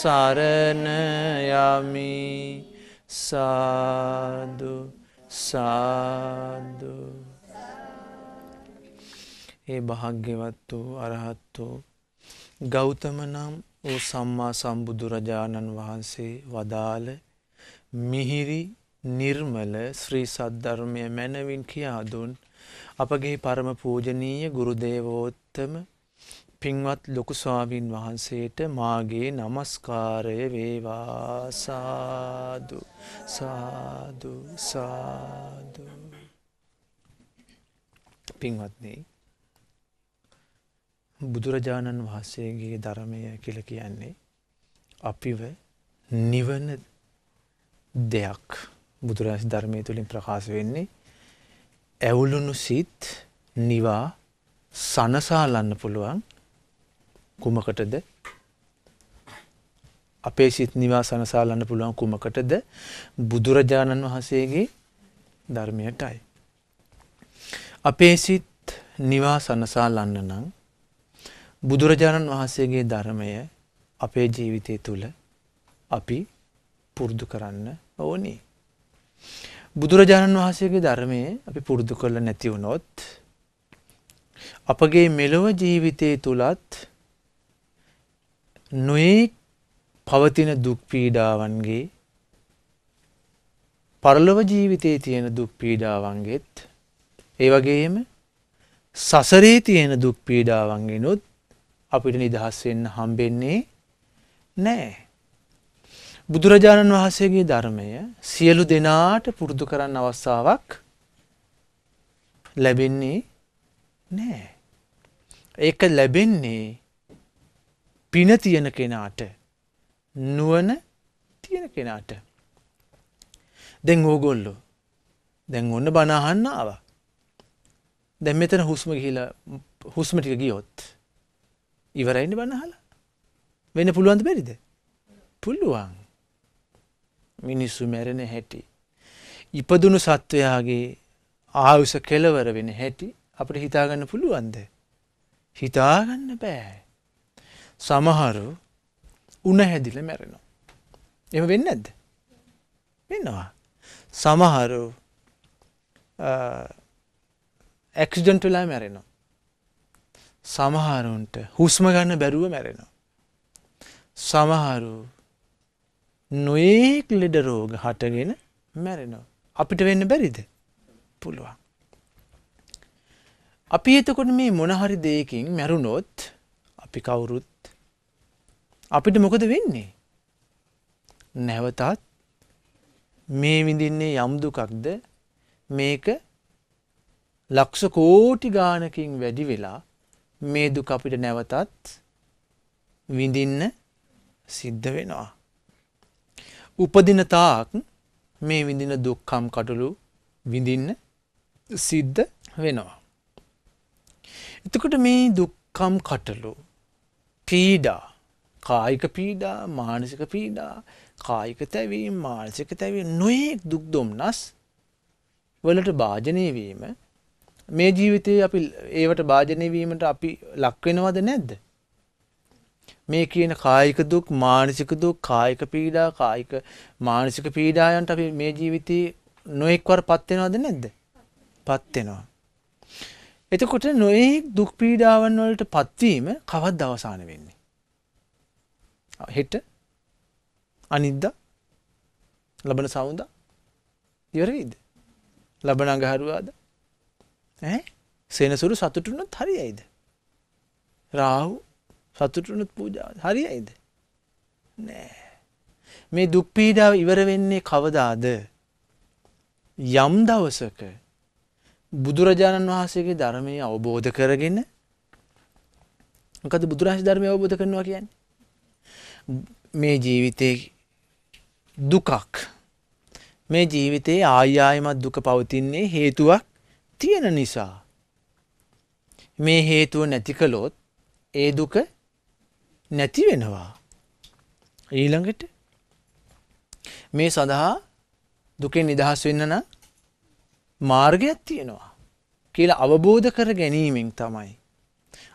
සරණ යමි සාදු සාදු ඒ භාග්‍යවත් වූ අරහත් වූ ගෞතම නම් වූ සම්මා සම්බුදුරජාණන් වහන්සේ වදාළ මිහිරි නිර්මල ශ්‍රී සද්ධර්මය මැනවින් කියා දුන් අපගේ පරම පූජනීය ගුරුදේවෝත්තම පින්වත් ලොකු ස්වාමින් වහන්සේට මාගේ নমස්කාරය වේවා සාදු සාදු සාදු පින්වත්නි බුදුරජාණන් වහන්සේගේ ධර්මය කියලා කියන්නේ අපිව නිවන දෙයක් බුදුරජාණන් ධර්මය තුලින් ප්‍රකාශ වෙන්නේ ඇවුලුණු සිත් නිවා සනසාලන්න පුළුවන් කුමකටද අපේ සිත් නිවාස අනසාලන්න පුළුවන් කුමකටද බුදුරජාණන් වහන්සේගේ ධර්මයටයි. අපේ සිත් නිවාස අනසාලන්න නම් බුදුරජාණන් වහන්සේගේ ධර්මය අපේ ජීවිතය තුළ අපි පුරුදු කරන්න ඕනි. බුදුරජාණන් වහන්සේගේ ධර්මය අපි පුරුදු කරල නැතිවුණොත් අපගේ මෙලොව ජීවිතය තුළත් නොයෙක් පවතින දුක්පීඩාවන්ගේ පරලොව ජීවිතයේ තියෙන දුක්පීඩාවන්ගෙත් ඒ වගේම සසරේ තියෙන දුක්පීඩාවන්ගෙනුත් අපිට නිදහස්වෙන්න හම්බෙන්නේ නෑ. බුදුරජාණන් වහන්සේගේ ධර්මය සියලු දෙනාට පුරුදු කරන්න අවස්සාාවක් ලැබෙන්නේ නෑ. ඒක ලැබෙන්නේ පින තියෙන කෙනාට නුවන තියෙන කෙනාට. දැන් ඕගොල්ලු දැන් ඔන්න බනාහන්න ආව. දැන් මෙතන හුස්ම ගිහිලා හුස්ම ටික ගියොත් ඉවරයින්නේ බනහලා. වෙන්න පුළුවන්ද බැරිද? පුළුවන්. මිනිස්සු මැරෙන හැටි. ඉපදුණු සත්වයාගේ ආයුෂ කෙලවර වෙන හැටි අපිට හිතාගන්න පුළුවන්ද? හිතාගන්න බෑ. සමහරු උන හැදිල මැරෙනවා. එම වෙන්න ඇද. වෙන්නවා. සමහරු ඇක්සිඩන්ට වෙලා මැරෙනවා. සමහරුන්ට හුස්ම ගන්න බැරුව මැරෙනවා. සමහරු නොයෙක් ලෙඩ රෝග හටගෙන මැරෙනවා. අපිට වෙන්න බැරිද පුළුවන්. අපි එතකොට මේ මොනහරි දෙයකින් මැරුණොත් අපි කවුරුත් අපිට මොකද වෙන්නේ. නැවතත් මේ විඳින්නේ යම් දුකක්ද මේක ලක්ෂ කෝටි ගානකින් වැඩි වෙලා මේ දුක අපිට නැවතත් විඳින්න සිද්ධ වෙනවා. උපදින තාක් මේ විඳින දුක්කම් කටුළු විඳින්න සිද්ධ වෙනවා. එතකොට මේ දුක්කම් කටලු පීඩා කායික පීඩා මානසික පීඩා කායික තැවීම් මානසික තැවීම නොයෙක් දුක් දුම්නස් වලට භාජනය වීම මේ ජීවිතයේ අපි ඒවට භාජනය වීමට අපි ලක්වෙනවද නැද්ද මේ කියන කායික දුක් මානසික දුක් කායික පීඩා කායික මානසික පීඩායන්ට අපි මේ ජීවිතයේ නොයෙක්වර පත්වෙනවද නැද්ද පත්වෙනවා එතකොට නොයෙක් දුක් පීඩාවන් වලට පත්වීම කවත් අවසාන වෙන්නේ හෙට අනිද්දා ලබන සවුදා ඉවර වෙයිද? ලබන අඟහරුවාද? ඈ සෙනසුරු සතුටුනොත් හරියයිද? රාහු සතුටුනොත් පූජා හරියයිද? නෑ. මේ දුක් පීඩාව ඉවර වෙන්නේ කවදාද? යම් දවසක බුදුරජාණන් වහන්සේගේ ධර්මය අවබෝධ කරගෙන මොකද බුදුරජාණන් ධර්මය අවබෝධ කරනවා කියන්නේ? මේ ජීවිතේ දුකක් මේ ජීවිතයේ ආයායමත් දුක පවතින්නේ හේතුවක් තියෙන නිසා. මේ හේතුව නැති කළොත් ඒ දුක නැති වෙනවා. ඊළඟට මේ සඳහා දුකෙන් නිදහස් වෙන්න නම් මාර්ගයක් තියෙනවා කියලා අවබෝධ කර ගැනීමෙන් තමයි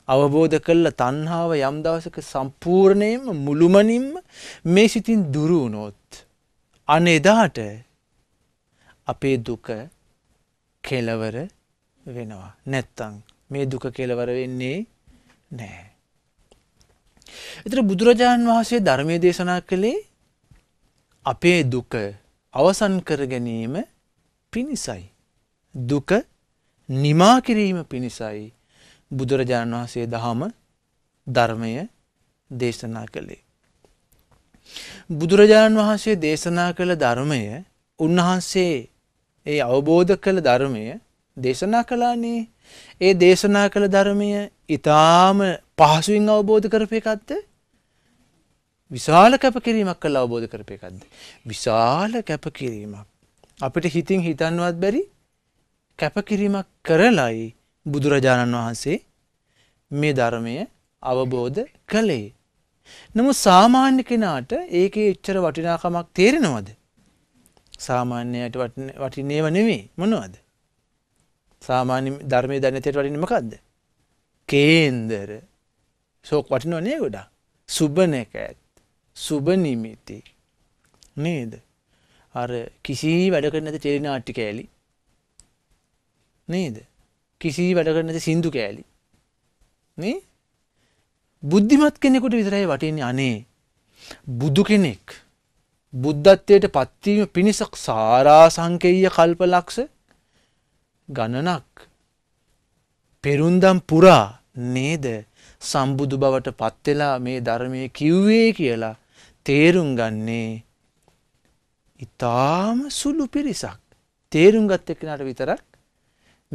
අවබෝධ කළ තණ්හාව යම් දවසක සම්පූර්ණයෙන්ම මුළුමනින්ම මේ සිතින් දුරු වුණොත් අන එදාට අපේ දුක කෙලවර වෙනවා නැත්තං මේ දුක කෙලවර වෙන්නේ නෑ. එතර බුදුරජාණන් වහන්සේ ධර්මය දේශනා කළේ අපේ දුක අවසන් කර ගැනීම පිණිසයි. දුක නිමාකිරීම පිණිසයි බුදුරජාණන් වහන්සේ දහම ධර්මය දේශනා කළේ. බුදුරජාණන් වහන්සේ දේශනා කළ ධර්මය උන්වහන්සේ ඒ අවබෝධ කළ ධර්මය දේශනා කලානේ ඒ දේශනා කළ ධර්මය ඉතාම පහසුවෙන් අවබෝධ කරපය එකක්ද විශාල කැපකිරීමක් කළ අවබෝධ කරපය එකක්ද. විශාල කැපකිරීමක්. අපිට හිතින් හිතන්නවත් බැරි කැපකිරීමක් කරලයි බුදුරජාණන් වහන්සේ මේ ධර්මය අවබෝධ කළේ. නමු සාමාන්‍ය කෙනාට ඒක එච්චර වටිනාකමක් තේරෙනවද. සාමාන්‍යයට වටිනේව නෙවේ මොනවද. සාමාන්‍ය ධර්මය දැනතයට වටිනමකක්ද. කේන්දර සෝක් වටිනවනේ ගොඩා සුබනැක ඇත් සුබනිමිති නේද අර කිසි වැඩ කරන ඇති ටෙලිනාට්ටි කෑලි නේද කිසි වැඩකරනද සින්දු කෑලි නේ බුද්ධිමත් කෙනෙකුට විතරයි වටන්නේ අනේ බුදු කෙනෙක් බුද්ධත්වයට පත්වීම පිණිසක් සාරා සංකෙය කල්පලක්ෂ ගණනක් පෙරුන්දම් පුරා නේද සම්බුදු බවට පත්වෙලා මේ ධර්මය කිව්වේ කියලා තේරුම් ගන්නේ ඉතාම සුළු පිරිසක් තේරුම් ගත් එක්කෙනට විතරක්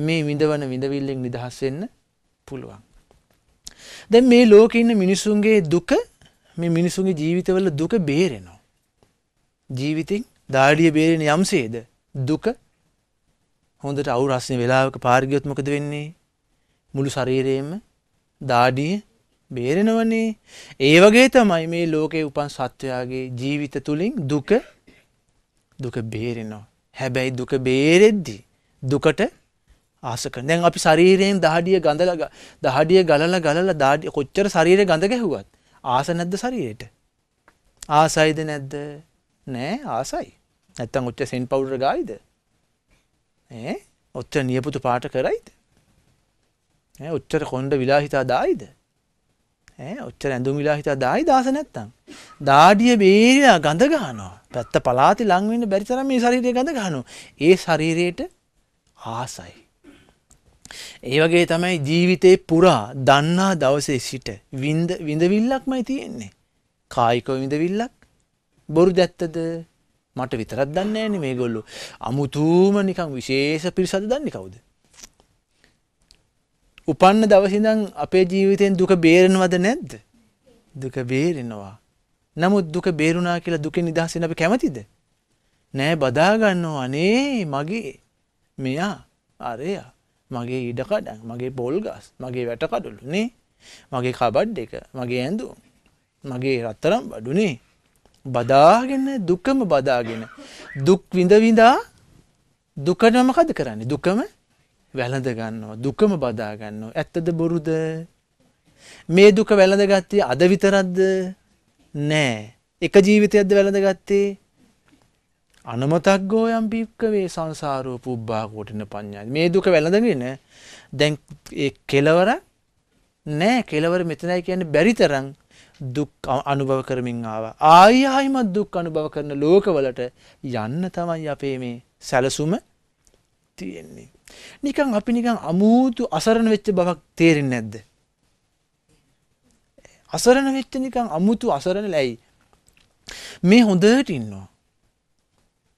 මේ විඳවන විඳවිල්ලෙන් නිදහස් වෙන්න පුළුවන්. දැන් මේ ලෝකේ ඉන්න මිනිසුන්ගේ දුක මේ මිනිසුන්ගේ ජීවිතවල දුක බේරෙනවා. ජීවිතෙන් දාඩිය බේරෙන යම්සේද දුක හොඳට අවුරස්න වෙලාවක පාර්ගයොත්මකද වෙන්නේ මුළු ශරීරයේම දාඩිය බේරෙනවනේ ඒ වගේ තමයි මේ ලෝකේ උපන් සත්වයාගේ ජීවිත තුලින් දුක දුක බේරෙනවා හැබැයි දුක බේරෙද්දි දුකට ආස කරන. දැන් අපි ශරීරයෙන් දහඩිය ගඳලා දහඩිය ගලලා ගලලා දාඩිය කොච්චර ශරීරය ගඳ ගැහුවත් ආස නැද්ද ශරීරයට? ආසයිද නැද්ද? නෑ ආසයි. නැත්තම් ඔච්චර සෙන් පවුඩර් ගායිද? ඈ ඔච්චර නියපොතු පාට කරයිද? ඈ ඔච්චර කොණ්ඩ විලාහිතා දායිද? ඈ ඔච්චර ඇඳුම් විලාහිතා දායිද ආස නැත්තම්? දාඩිය බේරිලා ගඳ ගන්නවා. පැත්ත පලාති ලං වෙන්න බැරි තරම් මේ ශරීරය ගඳ ගන්නවා. ඒ ශරීරයට ආසයි. ඒ වගේ තමයි ජීවිතේ පුරා දන්නා දවසේ සිට විඳ විඳවිල්ලක්මයි තියෙන්නේ. කායික විඳවිල්ලක් බොරු දැත්තද මට විතරක් දන්නේ නැනේ මේගොල්ලෝ. අමුතුම නිකන් විශේෂ පිරිසක් දන්නේ කවුද? උපන්න දවසේ ඉඳන් අපේ ජීවිතෙන් දුක බේරෙනවද නැද්ද? දුක බේරෙනවා. නමුත් දුක බේරුණා කියලා දුකෙන් නිදහස් වෙන්න අපි කැමතිද? නෑ බදා ගන්නවා අනේ මගේ මෙයා අරයා මගේ ඉඩකඩක් මගේ පොල් ගස් මගේ වැටකඩලු නේ මගේ කබඩ් එක මගේ ඇඳුම් මගේ රත්තරම් බඩුනේ බදාගෙන දුකම බදාගෙන දුක් විඳවිඳා දුකටම කද කරන්නේ දුකම වැළඳ ගන්නවා දුකම බදා ගන්නවා ඇත්තද බොරුද මේ දුක වැළඳ ගත්තේ අද විතරක්ද නෑ එක ජීවිතයක්ද වැළඳ ගත්තේ අනමතක් ගෝයම් භික්කවේ සංසාරෝ පුබ්බා කෝටින පඤ්ඤායි. මේ දුක වැළඳගෙන දැන් ඒ කෙලවර නෑ කෙලවර මෙතනයි කියන්නේ බැරි තරම් දුක් අනුභව කරමින් ආවා. ආයි ආයිමත් දුක් අනුභව කරන ලෝකවලට යන්න තමයි අපේ මේ සැලසුම තියෙන්නේ. නිකන් අපි නිකන් අමුතු අසරණ වෙච්ච බවක් තේරෙන්නේ නැද්ද? අසරණ වෙච්ච නිකන් අමුතු අසරණ ලැයි. මේ හොඳට ඉන්නවා.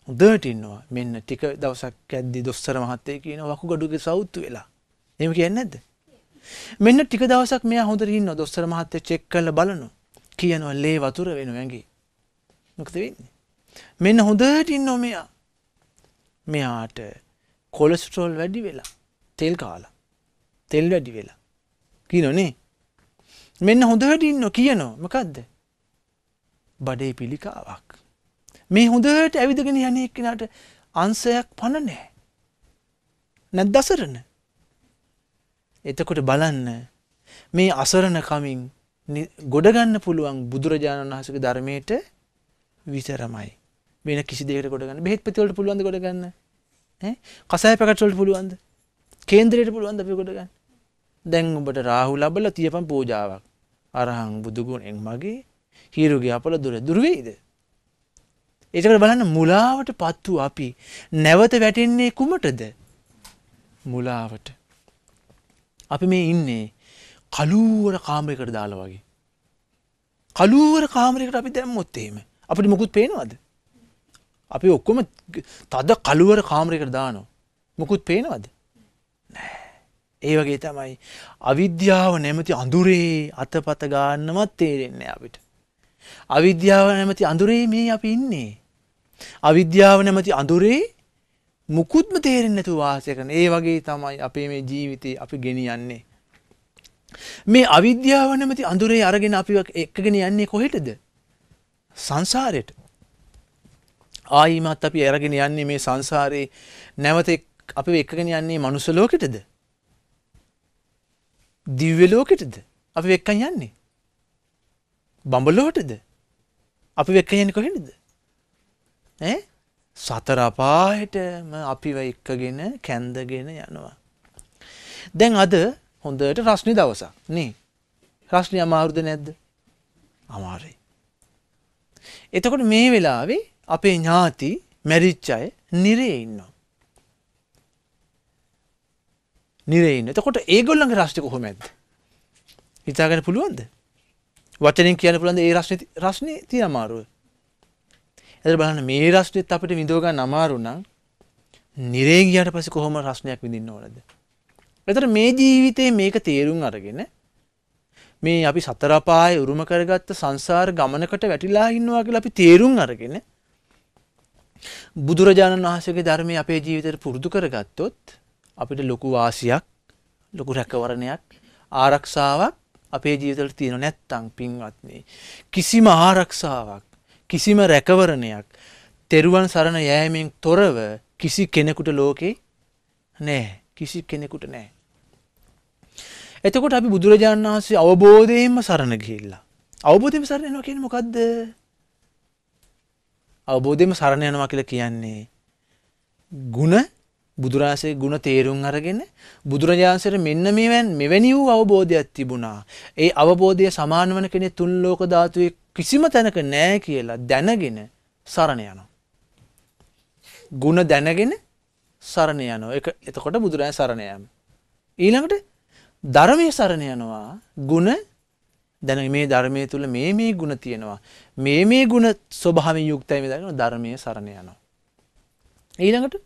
හොඳට ඉන්නවා මෙන්න ටික දවසක් ඇද්දි දොස්තර මහත්තය කියන වකුගඩුගේ සෞතු වෙලා එම කියන්න ඇද මෙන්න ටික දවසක් මෙයා හොඳට ඉන්න දොස්තර මහත්තය චෙක් කරලා බලනු කියනවා ලේ වතුර වෙන ඇඟි මොකද වෙන්නේ මෙන්න හොඳට ඉන්නෝ මෙයා මෙයාට කොලස්ට්‍රෝල් වැඩි වෙලා තෙල් කාලා තෙල් වැඩි වෙලා කියනොනේ මෙන්න හොඳට ඉන්න කියනෝ මකක්ද බඩේ පිළිකාවක් මේ හොඳට ඇවිදගෙන යනෙක් කෙනට අන්සයක් පණනෑ. නැත් දසරන. එතකොට බලන්න මේ අසරණ කමින් ගොඩගන්න පුළුවන් බුදුරජාණන් වහසක ධර්මයට විතරමයි. වෙන කිසි දෙකට ගොඩගන්න බෙත් පතිවලට පුළුවන්ද ගොඩගන්න කසය පැකටවලට පුළුවන්ද කේන්ද්‍රයට පුළුවන්ද අපි ගොඩගන්න දැන් ඔබට රාහු ලබල තියපන් පූජාවක් අරහං බුදුගුණෙන් මගේ හීරුගේ අපල දුර දුරවෙයිද ඒකට බලන්න මුලාවට පත් වූ අපි නැවත වැටෙන්නේ කුමටද මුලාවට. අපි මේ ඉන්නේ කලූවර කාමරයකට දාලා වගේ. කලූවර කාමරයකට අපි දැම්මොත් එහෙම අපිට මොකුත් පේනවද? අපි ඔක්කොම තද කලුවර කාමරයකට දානවා. මොකුත් පේනවද? නෑ. ඒ වගේ තමයි අවිද්‍යාව නැමති අඳුරේ අතපත ගන්නවත් තේරෙන්නේ අපිට. අවිද්‍යාව නැමති අඳුරේ මේ අපි ඉන්නේ. අවිද්‍යාව නැමති අඳුරේ මුකුත්ම තේරෙන් නැතු වාසය කරන ඒ වගේ තමයි අපේ මේ ජීවිතය අපි ගෙන යන්නේ. මේ අවිද්‍යාව නැමති අඳුරේ අරගෙන අපි එකගෙන යන්නේ කොහෙටද. සංසාරයට. ආයිමත් අපි ඇරගෙන යන්නේ මේ සංසාරයේ නැවත අපි එකගෙන යන්නේ මනුසලෝකෙටද. දිව්‍යලෝකෙටද අපි එක්කන් යන්නේ. බඹලෝටද අපි වෙක්ක යන්න කොහෙනද සතර අපායටම අපිව එක්කගෙන කැන්දගෙන යනවා දැන් අද හොඳට රශ්නි දවසක් නේ රශ්නි අමාරුද නැද්ද අමාරයි එතකොට මේ වෙලාවේ අපේ ඥාති මැරිච්චය නිරේ ඉන්නවා නිරේ ඉන්න එතකොට ඒගොල්ලන්ගේ රශ්ටි කොහොමැද්ද හිතාගෙන පුළුවන්ද වචනෙන් කියන්න පුළන්ද ඒ රශ්න රශ්නය තිය අමාරුව. ඇද බලන්න මේ රශ්නයත් අපට විඳෝගන්න අමාරුනම් නිරේගයට පස කොහොම රශ්නයක් විඳින්න ඕලද. එතට මේ ජීවිතයේ මේක තේරුම් අරගෙන මේ අපි සතරපාය උරුම කරගත්ත සංසාර ගමනකට වැටිලා ඉන්නවා කියලා අපි තේරුම් අරගෙන බුදුරජාණන් වහන්සේගේ ධර්මය අපේ ජීවිතයට පුරුදු කරගත්තොත් අපිට ලොකු වාසියක් ලොකු රැකවරණයක් ආරක්ෂාවක් අපේ ජීවිතවල තියෙන නැත්තම් පින්වත්නි කිසිම ආරක්ෂාවක් කිසිම රැකවරණයක් තෙරුවන් සරණ යෑමෙන් තොරව කිසි කෙනෙකුට ලෝකේ නැහැ කිසි කෙනෙකුට නැහැ එතකොට අපි බුදුරජාණන් වහන්සේ අවබෝධයෙන්ම සරණ ගිහිල්ලා අවබෝධයෙන්ම සරණ යනවා කියන්නේ මොකද්ද අවබෝධයෙන්ම සරණ යනවා කියලා කියන්නේ ಗುಣ බුදුරාසේ ගුණ තේරුම් අරගෙන බුදුරජාන්සර මෙන්න මෙවැන් මෙවැනි වූ අවබෝධයක් තිබුණා. ඒ අවබෝධය සමාන වන කෙනෙ තුන් ලෝක ධාතුවේ කිසිම තැනක නෑ කියලා දැනගෙන සරණ යනවා. ගුණ දැනගෙන සරණ යනවා. ඒක එතකොට බුදුරජාන් සරණ යාම. ඊළඟට ධර්මයේ සරණ යනවා. ගුණ දැන මේ ධර්මයේ තුල මේ මේ ගුණ තියෙනවා. මේ මේ ගුණ ස්වභාවයෙන් යුක්තයි මේ ධර්මයේ සරණ යනවා. ඊළඟට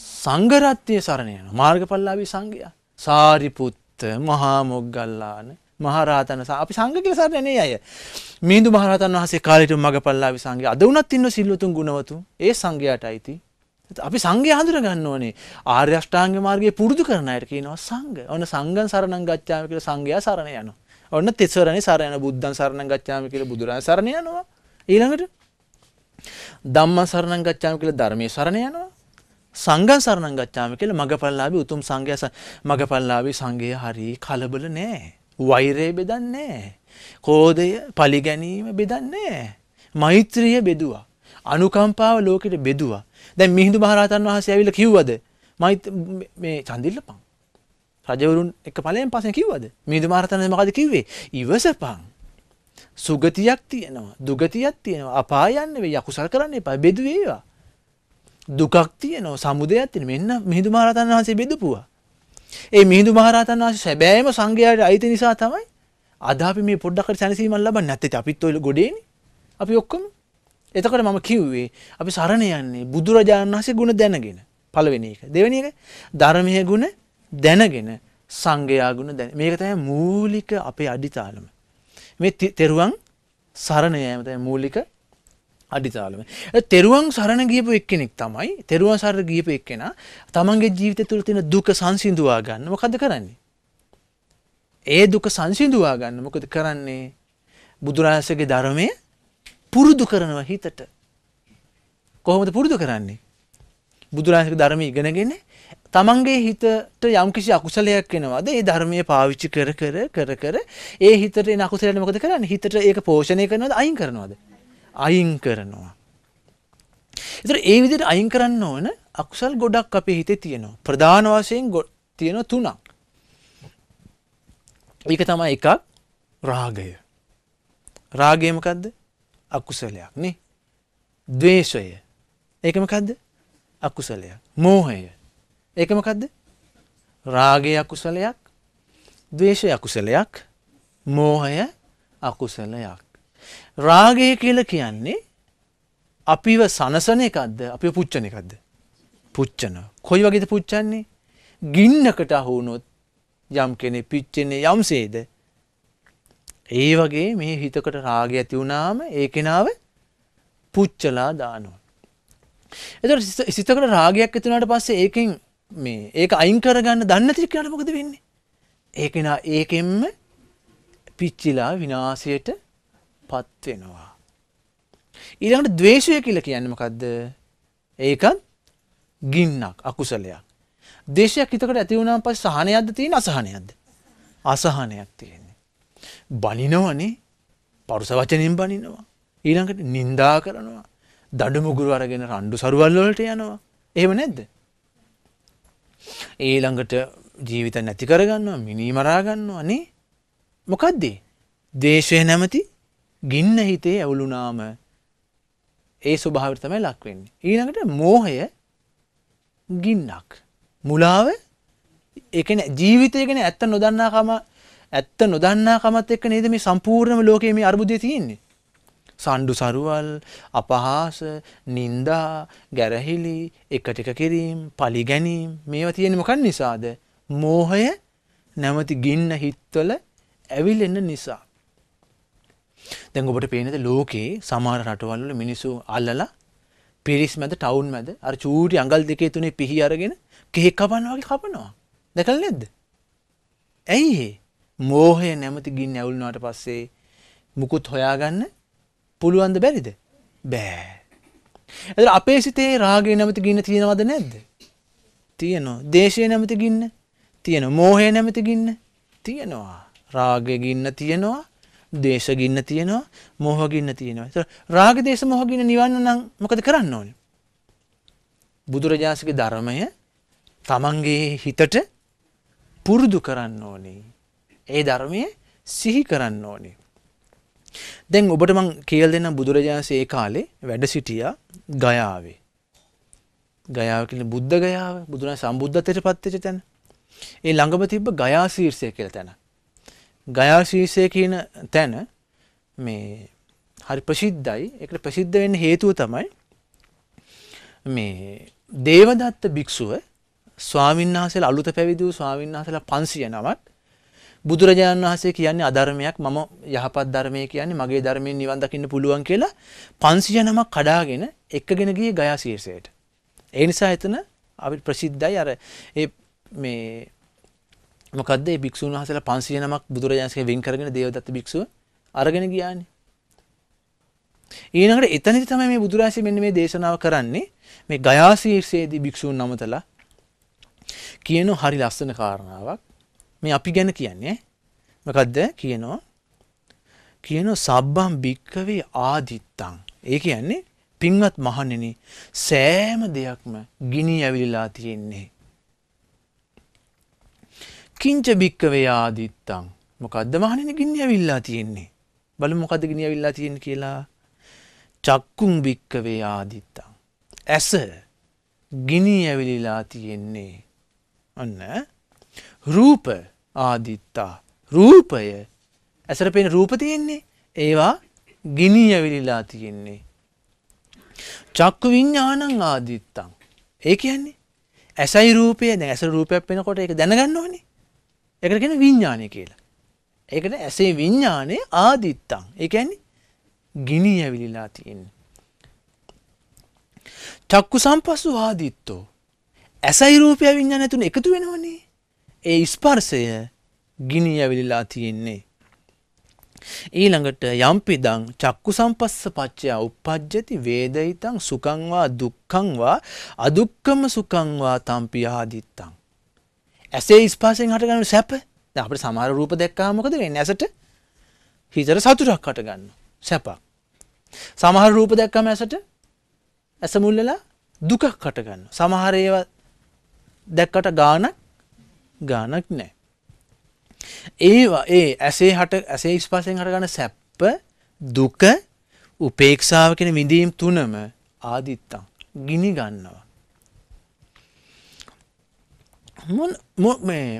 සංගරත්වය සරණ යන මාර්ගඵලලාභී සංඝයා සාරිපුත්ත මහා මොග්ගල්ලාන මහරහතන අපි සංඝ කියලා සරණ යන්නේ අය. මිහිඳු මහරහතන් වහන්සේ කාලේට මගපල්ලාභී සංඝයා අද වුණත් ඉන්න සිල්වතුන් ගුණවතුන් ඒ සංඝයාට අයිති. අපි සංගය හඳුර ගන්න ඕනේ ආර්ය අෂ්ටාංග මාර්ගයේ පුරුදු කරන අයට කියනවා සංඝ. ඔන්න සංඝන් සරණං ගච්ඡාමි කියලා සංඝයා සරණ යනවා. ඔන්න තෙසරණේ සරණ යන බුද්ධන් සරණං ගච්ඡාමි කියලා බුදුරන් සරණ යනවා. ඊළඟට ධම්මං සරණං ගච්ඡාමි කියලා ධර්මයේ සරණ යනවා. සංඝං සරණං ගච්ඡාමි කියලා මගපල්ලාභී උතුම් සංඝයා මගපල්ලාභී සංඝය හරි කලබල නෑ. වෛරය බෙදන්නේ නෑ. කෝධය, පලිගැනීම බෙදන්නේ නෑ. මෛත්‍රිය බෙදුවා. අනුකම්පාව ලෝකෙට බෙදුවා. දැන් මිහිඳු මහරහතන් වහන්සේ ඇවිල්ලා කිව්වද? මෛත් මේ චන්දිල්ලපන්. රජවරුන් එක ඵලයෙන් පස්සේ කිව්වද? මිහිඳු මහරහතන් මොකද කිව්වේ? ඉවසපන්. සුගතියක් තියෙනවා දුගතියක් තියෙනවා අපායන් නෙවෙයි අකුසල් කරන්න එපා බෙදුවේවා දුකක් තියනෝ සමුදයක් තියෙන මෙන්න මිහිඳු මහරහතන් වහන්සේ බෙදපුවා. ඒ මිහිඳු මහරහතන් වහන්සේ සැබෑම සංඝයාට අයිති නිසා තමයි අද අපි මේ පොඩ්ඩක් හරි සැනසීමක් ලබන්නේ නැත්තේ අපිත් ඔය ගොඩේනේ. අපි ඔක්කොම එතකොට මම කිව්වේ අපි සරණ යන්නේ බුදුරජාණන් වහන්සේ ගුණ දැනගෙන පළවෙනි එක. දෙවෙනි එක ධර්මයේ ගුණ දැනගෙන සංඝයා ගුණ දැන. මේක තමයි මූලික අපේ අඩිතාලම. මේ තෙරුවන් සරණ යෑම තමයි මූලික අඩිතාලම තෙරුවන් සරණ ගියපු එක්කෙනෙක් තමයි තෙරුවන් සරණ ගියපු එක්කෙන තමන්ගේ ජීවිත තුළ තියෙන දුක සංසිඳවා ගන්න මොකද කරන්නේ ඒ දුක සංසිඳවා ගන්න මොකද කරන්නේ බුදුරහසගේ ධර්මය පුරුදු කරනවා හිතට කොහොමද පුරුදු කරන්නේ බුදුරහසක ධර්මය ඉගෙනගෙන තමන්ගේ හිතට යම්කිසි අකුසලයක් වෙනවාද ඒ ධර්මය පාවිච්චි කර කර කර කර ඒ හිතට නකුසලට මොකද කරන්න හිතට ඒක පෝෂණය කරනවද අයින් කරනවාද අයින් කරනවා. එතර ඒ විදිහට අයින් කරන්න ඕන අකුසල් ගොඩක් අපේ හිතේ තියෙනවා. ප්‍රධාන වශයෙන් තියෙන තුනක්. ඒක තමයි එකක් රාගය. රාගය මොකද්ද? අකුසලයක් නේ. ද්වේෂය. ඒක මොකද්ද? අකුසලයක්. මෝහය. ඒක මොකද්ද? රාගය අකුසලයක්, ද්වේෂය අකුසලයක්, මෝහය අකුසලයක්. රාගය කියල කියන්නේ අපිව සනසන එකක්ද අපි පුච්චන එකක්ද පුච්චන කොයි වගේද පුච්චන්නේ ගින්නකට අහුුණොත් යම් කෙනෙ පිච්චෙන්නේ යම්සේද ඒ වගේ මේ හිතකට රාග ඇති වුණාම ඒ කෙනාව පුච්චලා දානවා. එතට සිතකට රාගයක් ඇතිනට පස්සේ ඒකින් මේ ඒක අයින් කරගන්න දන්න තිරිකනට මොකද වෙන්නේ ඒකෙන ඒකෙන්ම පිච්චිලා විනාසයට පත් වෙනවා. ඊළඟට ද්වේෂය කියලා කියන්නේ මොකද්ද? ඒකත් ගින්නක් අකුසලයක්. දේශයක් හිතකට ඇති වුණාන් පස්සේ සහනයක්ද තියෙන අසහනයක්ද? අසහනයක් තියෙන්නේ. බනිනවනේ. පරුස වචනෙන් බනිනවා. ඊළඟට නිඳා කරනවා. දඩු මුගුරු අරගෙන රණ්ඩු සරුවල් වලට යනවා. එහෙම නැද්ද? ඊළඟට ජීවිත නැති කරගන්නවා මිනී මරා ගන්නවා නේ මොකද්ද? දේශය නැමැති ගින්න හිතේ ඇවුලුනාම ඒ ස්වභාවට තමයි ලක්වෙන්නේ. ඊළඟට මෝහය ගින්නක්. මුලාව එකන ජීවිතය ගෙන ඇත්ත නොදන්නාකම ඇත්ත නොදන්නාකමත් එක්ක නේද මේ සම්පූර්ණම ලෝකයේ මේ අර්බුදය තියෙන්නේ. සණ්ඩු සරුවල් අපහාස නින්දා ගැරහිලි එකටික කිරීම් පලි ගැනීම් මේවා තියෙන මොකන් නිසාද මෝහය නැමති ගින්න හිත්වල ඇවිල් එන්න නිසා. දැන් ඔබට පේනද ලෝකේ සමහර රටවල් වල මිනිස්සු අල්ලලා පිරිස් මැද ටවුන් මැද අර චූටි අඟල් දෙකේ තුනේ පිහි අරගෙන කේක් කපනවා වගේ කපනවා. දැකලා නැද්ද? ඇයි මෝහය නැමති ගින්න ඇවුල්නාට පස්සේ මුකුත් හොයාගන්න පුළුවන්ද බැරිද? බෑ. එතන අපේ සිතේ රාගය නැමති ගින්න තියෙනවද නැද්ද? තියෙනවා. දේශය නැමති ගින්න තියෙනවා. මෝහය නැමති ගින්න තියෙනවා. රාගය ගින්න තියෙනවා. දේශගින්න තියෙනවා මොහගින්න තියෙනවා. ඒතර රාග දේශ මොහගින්න නිවන්න නම් මොකද කරන්න ඕනේ? බුදුරජාණන්සේගේ ධර්මය තමන්ගේ හිතට පුරුදු කරන්න ඕනේ. ඒ ධර්මය සිහි කරන්න ඕනේ. දැන් ඔබට මං කියල් දෙන්න බුදුරජාණන්සේ ඒ කාලේ වැඩ සිටියා ගයාවේ. ගයාව කියන්නේ බුද්ධ ගයාව බුදුරජාණන් සම්බුද්ධත්වයට පත්වෙච්ච තැන. ඒ ළඟම තිබ්බ ගයා ශීර්ෂය කියලා තැන. ගයාශීසය කියන තැන මේ හරි ප්‍රසිද්ධයි එක ප්‍රසිද්ධ වෙන්න හේතුව තමයි මේ දේවදත්ත භික්‍ෂුව ස්වාමින්හසල අලුත පැවිදිූ ස්වාමින්හසල පන්සිය නමත් බුදුරජාණන් වහසේ කියන්නේ අධර්මයක් මම යහපත් ධර්මය කියන්නේ මගේ ධර්මයෙන් නිවන්දකින්න පුළුවන් කියලා පන්සිය නමක් කඩාගෙන එක්කගෙන ගිය ගයා ශීර්ෂයට. එනිසා එතන අපි ප්‍රසිද්ධයි අර මේ මොකද ඒ භික්ෂුන් වහන්සේලා 500 නමක් බුදුරජාණන්සේ වෙන් කරගෙන දේවදත්ත භික්ෂුව අරගෙන ගියානේ. ඊළඟට එතනදි තමයි මේ බුදුරජාණන්සේ මෙන්න මේ දේශනාව කරන්නේ. මේ ගයා ශීර්ෂයේදී භික්ෂුන් නමතලා කියන හරි ලස්සන කාරණාවක්. මේ අපි ගැන කියන්නේ මොකද්ද කියනවා කියනවා සබ්බම් භික්කවේ ආදිත්තං. ඒ කියන්නේ පින්වත් මහණෙනි සෑම දෙයක්ම ගිනි ඇවිලලා තියෙන්නේ. කිංච භික්කවේ ආදිත්තං මොකක්ද මහනෙන ගින්න ඇවිල්ලා තියෙන්නේ බල මොකද ගිනි ඇවිල්ලා තියෙන කියලා චක්කුම් භික්කවේ ආදිත්තං ඇස ගිනි ඇවිලිලා තියෙන්නේ ඔන්න රූප ආදිත්තා රූපය ඇසර පෙන රූප තියෙන්නේ ඒවා ගිනි ඇවිලිලා තියෙන්නේ චක්කු විඤ්ඥානං ආදිත්තං ඒ කියන්නේ ඇසයි රූපය ඇස රූපයක් වෙනකොට එක දැනගන්න ඕනේ එකට කියන විඤ්ඥානය කියලා. ඒකට ඇසේ විඤ්ඥානය ආදිත්තං එකැනි ගිනි ඇවිලිලා තියෙන්. චක්කු සම්පස්සු ආදිත්තෝ ඇසයි රූපය විඤ්ඥාන ඇතුන එකතු වෙනවනේ ඒ ස්පර්සය ගිනි ඇවිලිලා තියෙන්නේ. ඊළඟට යම්පිදං චක්කු සම්පස්ස පච්චයා උපද්ජති වේදයිතං සුකංවා දුක්කංවා අදුක්කම සුකංවා තම්පියහාදිත්තං. ඇසේ ස්පාසයෙන් හටගන්න සැප අපට සමහර රූප දැක්කා මොකද වෙන්නේ ඇසට හිතට සතුටක් හටගන්න සැපක් සමහර රූප දැක්කම ඇසට ඇස මුල් වෙලා දුකක් හටගන්න සමහර ඒවා දැක්කට ගානක් ගානක් නැහැ ඒවා ඒ ඇසේ හට ඇසේ ස්පාසයෙන් හටගන්න සැප දුක උපේක්ෂාව කියන විඳීම් තුනම ආදිත්තං ගිනි ගන්නවා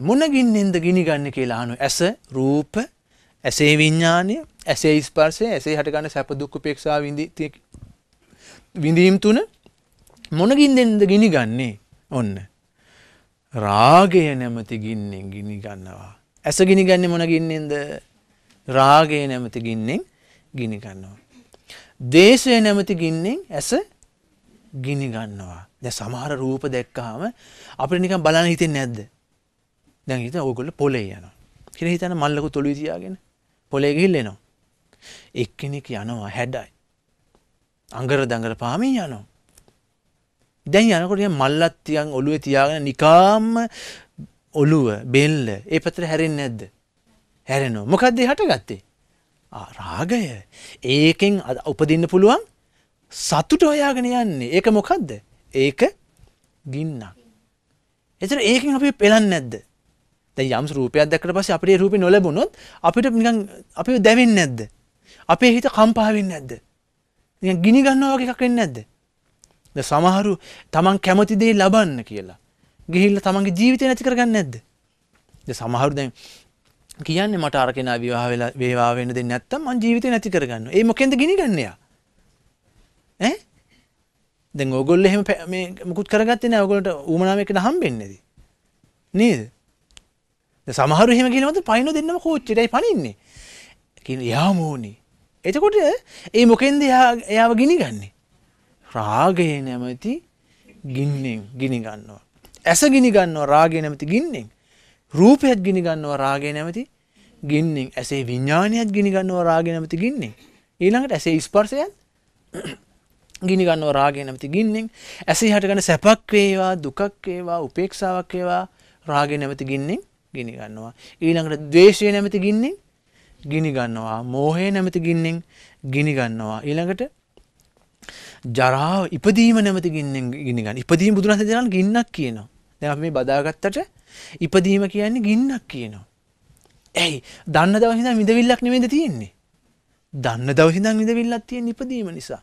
මොනගින්නෙන්ද ගිනිගන්න කියලා අනු ඇස රූප ඇසේ විඤ්ඥානය ඇසේ ස්පර්සය ඇසේ හටගන්න සැප දුක්ක පෙක්ෂා විඳීම් තුන මොනගින්දෙන්ද ගිනි ගන්නේ ඔන්න. රාගය නැමති ගින්නෙන් ගිනි ගන්නවා. ඇස ගිනි ගන්න මොනගින්නෙන්ද රාගය නැමති ගින්නෙන් ගිනි ගන්නවා. දේශය නැමති ගින්නෙන් ඇස ගිනි ගන්නවා. දැන් සමහර රූප දැක්කහම අපිට නිකන් බලන්න හිතෙන්නේ නැද්ද? දැන් හිතන ඕගොල්ලෝ පොලේ යනවා. කියලා හිතන මල්ලක තොලුයි තියාගෙන පොලේ ගිහිල්ලා එනවා. එක්කෙනෙක් යනවා හැඩයි. අඟර දඟර පාමින් යනවා. දැන් යනකොට මල්ලත් තියන් ඔළුවේ තියාගෙන නිකාම්ම ඔළුව බෙල්ල ඒ පැත්තට හැරෙන්නේ නැද්ද? හැරෙනවා. මොකද්ද හටගත්තේ? රාගය. ඒකෙන් උපදින්න පුළුවන් සතුට හොයාගෙන යන්නේ. ඒක මොකද්ද? ඒක ගින්නක්. එතන ඒකෙන් අපි පෙළන්නේ නැද්ද? දැන් යම් රූපයක් දැක්කට පස්සේ අපිට ඒ රූපේ නොලැබුණොත් අපිට නිකන් අපිව දැවෙන්නේ නැද්ද? අපේ හිත කම්පා වෙන්නේ නැද්ද? නිකන් ගිනි ගන්නවා වගේ එකක් වෙන්නේ නැද්ද? දැන් සමහරු තමන් කැමති දේ ලබන්න කියලා ගිහිල්ලා තමන්ගේ ජීවිතය නැති කරගන්නේ නැද්ද? දැන් සමහරු දැන් කියන්නේ මට අර කෙනා විවාහ වෙලා වේවා වෙන්න දෙන්නේ නැත්තම් මං ජීවිතේ නැති කරගන්නවා. ඒ මොකෙන්ද ගිනි ගන්න එයා? ඈ? දැන් ඕගොල්ලෝ එහෙම මේ මුකුත් කරගත්තේ නැහැ ඕගොල්ලන්ට ඌමනාවයකට හම්බෙන්නේ නේද? දැන් සමහරු එහෙම කියනවාද පයින්න දෙන්නම කෝච්චියටයි පනින්නේ. කියන යා මෝනි. එතකොට ඒ මොකෙන්ද එයාව ගිනිගන්නේ? රාගය නැමැති ගින්නෙන් ගිනි ගන්නවා. ඇස ගිනි ගන්නවා රාගය නැමැති ගින්නෙන්. රූපයත් ගිනි ගන්නවා රාගය නැමැති ගින්නෙන්. ඇසේ විඥානයත් ගිනි ගන්නවා රාගය නැමැති ගින්නෙන්. ඊළඟට ඇසේ ස්පර්ශයත් ගිනිගන්නව රාගය නැමති ගින්නෙන් ඇසි හටගන සැපක් වේවා දුකක් වේවා උපේක්ෂාවක් වේවා රාගය නැමති ගින්නෙන් ගිනි ගන්නවා ඊළඟට ද්වේෂය නැමති ගින්නෙන් ගිනි ගන්නවා මෝහය නැමති ගින්නෙන් ගිනි ගන්නවා ඊළඟට ජරාව ඉපදීම නැමති ගින්නෙන් ගිනි ගන්න. ඉපදීම බුදුරජාණන් දෙනාල ගින්නක් කියනවා. දැන් අපි මේ බදාගත්තට ඉපදීම කියන්නේ ගින්නක් කියනවා. ඇයි? දන්න දවස් ඉඳන් මිදවිල්ලක් නෙමෙයිද තියෙන්නේ? දන්න දවස් ඉඳන් මිදවිල්ලක් තියෙන ඉපදීම නිසා.